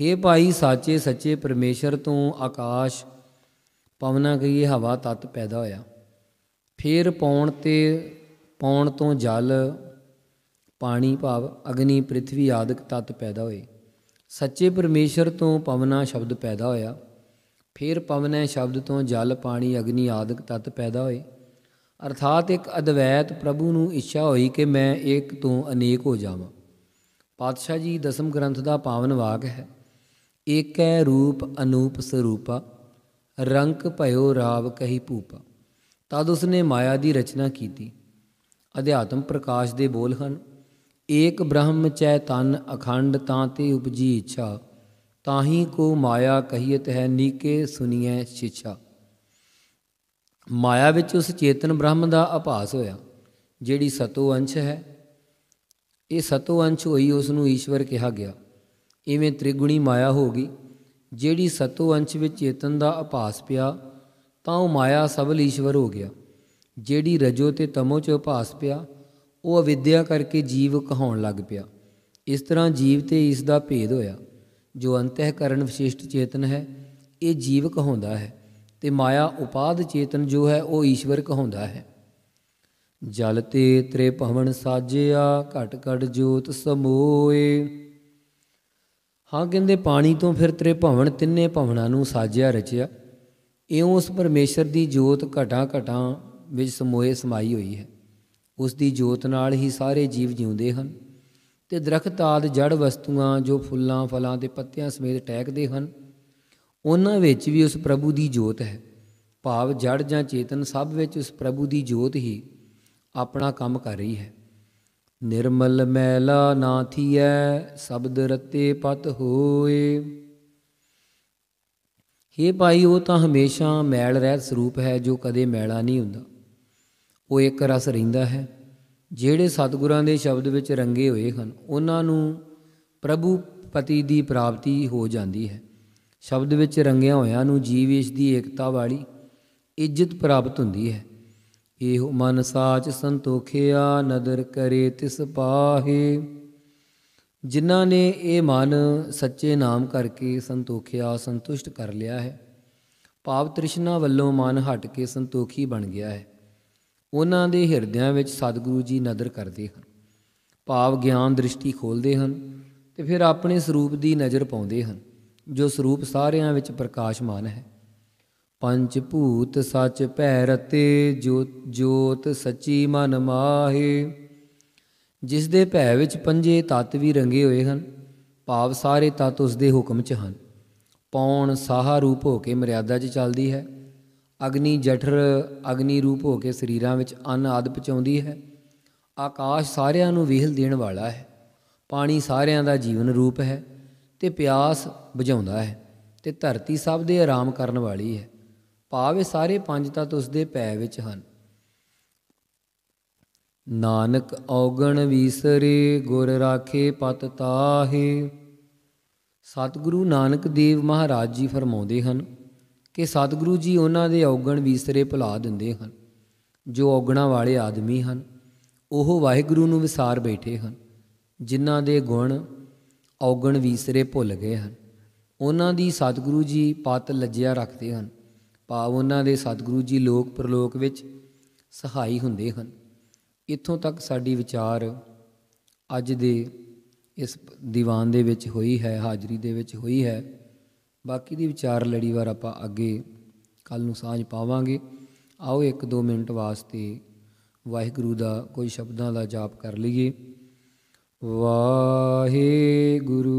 हे ਭਾਈ ਸਾਚੇ ਸੱਚੇ ਪਰਮੇਸ਼ਰ ਤੋਂ ਆਕਾਸ਼ ਪਵਨਾ ਕਰੀਏ ਹਵਾ ਤਤ ਪੈਦਾ ਹੋਇਆ ਫੇਰ ਪੌਣ ਤੇ ਪੌਣ ਤੋਂ ਜਲ ਪਾਣੀ ਭਾਵ ਅਗਨੀ ਪ੍ਰithvi ਆਦਿਕ ਤਤ ਪੈਦਾ ਹੋਏ ਸੱਚੇ ਪਰਮੇਸ਼ਰ ਤੋਂ ਪਵਨਾ ਸ਼ਬਦ ਪੈਦਾ ਹੋਇਆ ਫੇਰ ਪਵਨੈ ਸ਼ਬਦ ਤੋਂ ਜਲ ਪਾਣੀ ਅਗਨੀ ਆਦਿਕ ਤਤ ਪੈਦਾ ਹੋਏ ਅਰਥਾਤ ਇੱਕ ਅਦਵੈਤ ਪ੍ਰਭੂ ਨੂੰ ਇੱਛਾ ਹੋਈ ਕਿ ਮੈਂ ਇੱਕ ਤੋਂ ਅਨੇਕ ਹੋ ਜਾਵਾਂ ਪਾਤਸ਼ਾਹ ਜੀ ਦਸਮ ਗ੍ਰੰਥ ਦਾ ਪਾਵਨ ਵਾਕ ਹੈ ਏਕੈ ਰੂਪ ਅਨੂਪ ਸਰੂਪਾ ਰੰਕ ਭਇਓ ਰਾਵ ਕਹੀ ਭੂਪਾ ਤਦ ਉਸਨੇ ਮਾਇਆ ਦੀ ਰਚਨਾ ਕੀਤੀ ਅਧਿਆਤਮ ਪ੍ਰਕਾਸ਼ ਦੇ ਬੋਲ ਹਨ ਏਕ ਬ੍ਰਹਮ ਚੈ ਤਨ ਅਖੰਡ ਤਾਂ ਤੇ ਉਪਜੀ ਇੱਛਾ ਤਾਂ ਹੀ ਕੋ ਮਾਇਆ ਕਹੀਤ ਹੈ ਨੀਕੇ ਸੁਨੀਐ ਸ਼ਿਛਾ ਮਾਇਆ ਵਿੱਚ ਉਸ ਚੇਤਨ ਬ੍ਰਹਮ ਦਾ ਆਭਾਸ ਹੋਇਆ ਜਿਹੜੀ ਸਤੋ ਅੰਸ਼ ਹੈ ਇਹ ਸਤੋ ਅੰਸ਼ ਹੋਈ ਉਸ ਨੂੰ ਈਸ਼ਵਰ ਕਿਹਾ ਗਿਆ ਇਵੇਂ ਤ੍ਰਿਗੁਣੀ ਮਾਇਆ ਹੋ ਗਈ ਜਿਹੜੀ ਸਤੋ ਅੰਸ਼ ਵਿੱਚ ਚੇਤਨ ਦਾ ਆਭਾਸ ਪਿਆ ਤਾਂ ਉਹ ਮਾਇਆ ਸਭ ਈਸ਼ਵਰ ਹੋ ਗਿਆ ਜਿਹੜੀ ਰਜੋ ਤੇ ਤਮੋ 'ਚ ਆਭਾਸ ਪਿਆ ਉਹ ਅਵਿਦਿਆ ਕਰਕੇ ਜੀਵ ਕਹਾਉਣ ਲੱਗ ਪਿਆ ਇਸ ਤਰ੍ਹਾਂ ਜੀਵ ਤੇ ਇਸ ਦਾ ਭੇਦ ਹੋਇਆ ਜੋ ਅੰਤਹਿਕਰਨ ਵਿਸ਼ਿਸ਼ਟ ਚੇਤਨ ਹੈ ਇਹ ਜੀਵ ਕਹਾਉਂਦਾ ਹੈ ਤੇ ਮਾਇਆ ਉਪਾਦ ਚੇਤਨ ਜੋ ਹੈ ਉਹ ਈਸ਼ਵਰ ਕਹਾਉਂਦਾ ਹੈ ਜਲ ਤੇ ਤ੍ਰਿਭਵਨ ਸਾਜਿਆ ਘਟ ਘਟ ਜੋਤ ਸਮੋਏ ਹਾਂ ਕਹਿੰਦੇ ਪਾਣੀ ਤੋਂ ਫਿਰ ਤੇਰੇ ਭਵਨ ਤਿੰਨੇ ਭਵਨਾਂ ਨੂੰ ਸਾਜਿਆ ਰਚਿਆ ਇਉਂ ਉਸ ਪਰਮੇਸ਼ਰ ਦੀ ਜੋਤ ਘਟਾ ਘਟਾ ਵਿੱਚ ਸਮੋਏ ਸਮਾਈ ਹੋਈ ਹੈ ਉਸ ਦੀ ਜੋਤ ਨਾਲ ਹੀ ਸਾਰੇ ਜੀਵ ਜਿਉਂਦੇ ਹਨ ਤੇ ਦਰਖਤ ਆਦ ਜੜ ਵਸਤੂਆਂ ਜੋ ਫੁੱਲਾਂ ਫਲਾਂ ਤੇ ਪੱਤਿਆਂ ਸਮੇਤ ਟਹਿਕਦੇ ਹਨ ਉਹਨਾਂ ਵਿੱਚ ਵੀ ਉਸ ਪ੍ਰਭੂ ਦੀ ਜੋਤ ਹੈ ਭਾਵ ਜੜ ਜਾਂ ਚੇਤਨ ਸਭ ਵਿੱਚ ਉਸ ਪ੍ਰਭੂ ਦੀ ਜੋਤ ਹੀ ਆਪਣਾ ਕੰਮ ਕਰ ਰਹੀ ਹੈ ਨਿਰਮਲ ਮੈਲਾ ਨਾ ਥੀਐ ਸ਼ਬਦ ਰਤੇ ਪਤ ਹੋਏ हे ਭਾਈ ਉਹ ਤਾਂ ਹਮੇਸ਼ਾ ਮੈਲ ਰਹਿਤ ਸਰੂਪ ਹੈ ਜੋ ਕਦੇ ਮੈਲਾ ਨਹੀਂ ਹੁੰਦਾ ਉਹ ਇੱਕ ਰਸ ਰਹਿੰਦਾ ਹੈ ਜਿਹੜੇ ਸਤਿਗੁਰਾਂ ਦੇ ਸ਼ਬਦ ਵਿੱਚ ਰੰਗੇ ਹੋਏ ਹਨ ਉਹਨਾਂ ਨੂੰ ਪ੍ਰਭੂ ਪਤੀ ਦੀ ਪ੍ਰਾਪਤੀ ਹੋ ਜਾਂਦੀ ਹੈ ਸ਼ਬਦ ਵਿੱਚ ਰੰਗਿਆ ਹੋਇਆਂ ਨੂੰ ਜੀਵ ਇਸ ਦੀ ਏਕਤਾ ਵਾਲੀ ਇੱਜ਼ਤ ਪ੍ਰਾਪਤ ਹੁੰਦੀ ਹੈ ਇਹ ਮਨ ਸਾਚ ਸੰਤੋਖਿਆ ਨਦਰ ਕਰੇ ਤਿਸ ਪਾਹੇ ਜਿਨ੍ਹਾਂ ਨੇ ਇਹ ਮਨ ਸੱਚੇ ਨਾਮ ਕਰਕੇ ਸੰਤੋਖਿਆ ਸੰਤੁਸ਼ਟ ਕਰ ਲਿਆ ਹੈ ਭਾਵ ਤ੍ਰਿਸ਼ਨਾ ਵੱਲੋਂ ਮਨ ਹਟ ਕੇ ਸੰਤੋਖੀ ਬਣ ਗਿਆ ਹੈ ਉਹਨਾਂ ਦੇ ਹਿਰਦਿਆਂ ਵਿੱਚ ਸਤਿਗੁਰੂ ਜੀ ਨਦਰ ਕਰਦੇ ਹਨ ਭਾਵ ਗਿਆਨ ਦ੍ਰਿਸ਼ਟੀ ਖੋਲਦੇ ਹਨ ਤੇ ਫਿਰ ਆਪਣੇ ਸਰੂਪ ਦੀ ਨਜ਼ਰ ਪਾਉਂਦੇ ਹਨ ਜੋ ਸਰੂਪ ਸਾਰਿਆਂ ਵਿੱਚ ਪ੍ਰਕਾਸ਼ਮਾਨ ਹੈ ਪੰਜ ਭੂਤ ਸੱਚ ਭੈਰਤੇ ਰਤੇ ਜੋਤ ਸੱਚੀ ਮਨ ਮਾਹੇ ਜਿਸ ਦੇ ਭੈ ਵਿੱਚ ਪੰਜੇ ਤਤ ਵੀ ਰੰਗੇ ਹੋਏ ਹਨ ਭਾਵ ਸਾਰੇ ਤਤ ਉਸ ਦੇ ਹੁਕਮ 'ਚ ਹਨ ਪੌਣ ਸਾਹਾ ਰੂਪ ਹੋ ਕੇ ਮਰਿਆਦਾ 'ਚ ਚੱਲਦੀ ਹੈ ਅਗਨੀ ਜਠਰ ਅਗਨੀ ਰੂਪ ਹੋ ਕੇ ਸਰੀਰਾਂ ਵਿੱਚ ਅਨ ਆਦ ਪਚਾਉਂਦੀ ਹੈ ਆਕਾਸ਼ ਸਾਰਿਆਂ ਨੂੰ ਵਿਹਲ ਦੇਣ ਵਾਲਾ ਹੈ ਪਾਣੀ ਸਾਰਿਆਂ ਦਾ ਜੀਵਨ ਰੂਪ ਹੈ ਤੇ ਪਿਆਸ ਬੁਝਾਉਂਦਾ ਹੈ ਤੇ ਧਰਤੀ ਸਭ ਦੇ ਆਰਾਮ ਕਰਨ ਵਾਲੀ ਹੈ ਭਾਵੇਂ ਸਾਰੇ ਪੰਜ ਤਤ ਉਸ ਦੇ ਪੈ ਵਿੱਚ ਹਨ ਨਾਨਕ ਔਗਣ ਵੀਸਰੇ ਗੁਰ ਰਾਖੇ ਪਤ ਤਾਹੇ ਸਤਿਗੁਰੂ ਨਾਨਕ ਦੇਵ ਮਹਾਰਾਜ ਜੀ ਫਰਮਾਉਂਦੇ ਹਨ ਕਿ ਸਤਿਗੁਰੂ ਜੀ ਉਹਨਾਂ ਦੇ ਔਗਣ ਵੀਸਰੇ ਭੁਲਾ ਦਿੰਦੇ ਹਨ ਜੋ ਔਗਣਾ ਵਾਲੇ ਆਦਮੀ ਹਨ ਉਹ ਵਾਹਿਗੁਰੂ ਨੂੰ ਵਿਸਾਰ ਬੈਠੇ ਹਨ ਜਿਨ੍ਹਾਂ ਦੇ ਗੁਣ ਔਗਣ ਵੀਸਰੇ ਭੁੱਲ ਗਏ ਹਨ ਉਹਨਾਂ ਦੀ ਸਤਿਗੁਰੂ ਜੀ ਪਤ ਲੱਜਿਆ ਰੱਖਦੇ ਹਨ ਭਾਵ ਉਹਨਾਂ ਦੇ ਸਤਿਗੁਰੂ ਜੀ ਲੋਕ ਪ੍ਰਲੋਕ ਵਿੱਚ ਸਹਾਈ ਹੁੰਦੇ ਹਨ ਇੱਥੋਂ ਤੱਕ ਸਾਡੀ ਵਿਚਾਰ ਅੱਜ ਦੇ ਇਸ ਦੀਵਾਨ ਦੇ ਵਿੱਚ ਹੋਈ ਹੈ ਹਾਜ਼ਰੀ ਦੇ ਵਿੱਚ ਹੋਈ ਹੈ ਬਾਕੀ ਦੀ ਵਿਚਾਰ ਲੜੀਵਾਰ ਆਪਾਂ ਅੱਗੇ ਕੱਲ ਨੂੰ ਸਾਂਝ ਪਾਵਾਂਗੇ ਆਓ 1-2 ਮਿੰਟ ਵਾਸਤੇ ਵਾਹਿਗੁਰੂ ਦਾ ਕੋਈ ਸ਼ਬਦਾਂ ਦਾ ਜਾਪ ਕਰ ਲਈਏ ਵਾਹਿਗੁਰੂ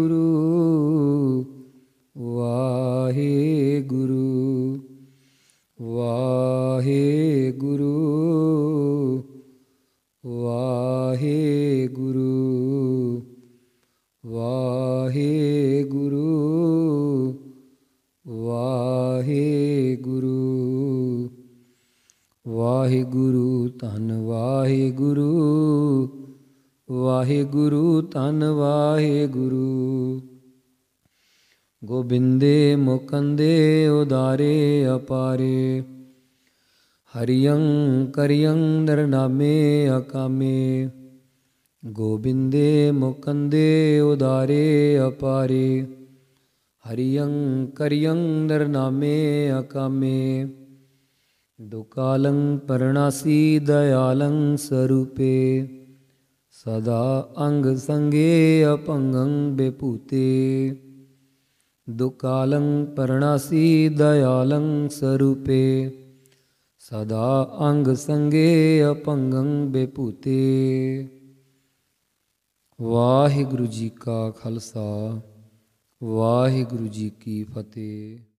ਵਾਹਿਗੁਰੂ ਵਾਹਿਗੁਰੂ ਵਾਹਿਗੁਰੂ ਵਾਹਿਗੁਰੂ ਧੰਨ ਵਾਹਿਗੁਰੂ ਵਾਹਿਗੁਰੂ ਧੰਨ ਵਾਹਿਗੁਰੂ ਗੋਬਿੰਦੇ ਮੁਕੰਦੇ ਉਦਾਰੇ ਅਪਾਰੇ ਹਰਿਯੰ ਕਰਿਯੰ ਨਰਨਾਮੇ ਅਕਾਮੇ ਗੋਬਿੰਦੇ ਮੁਕੰਦੇ ਉਦਾਰੇ ਅਪਾਰੇ ਹਰਿਯੰ ਕਰਿਯੰ ਨਰਨਾਮੇ ਅਕਾਮੇ ਦੁਕਾਲੰ ਪਰਣਾਸੀ ਦਇਆਲੰ ਸਰੂਪੇ ਸਦਾ ਅੰਗ ਸੰਗੇ ਅਪੰਗੰ ਬੇਪੂਤੇ ਦੁਕਾਲੰ ਪਰਣਾਸੀ ਦਇਆਲੰ ਸਰੂਪੇ ਸਦਾ ਅੰਗ ਸੰਗੇ ਅਪੰਗੰ ਬੇਪੂਤੇ ਵਾਹਿਗੁਰੂ ਜੀ ਕਾ ਖਾਲਸਾ ਵਾਹਿਗੁਰੂ ਜੀ ਕੀ ਫਤਿਹ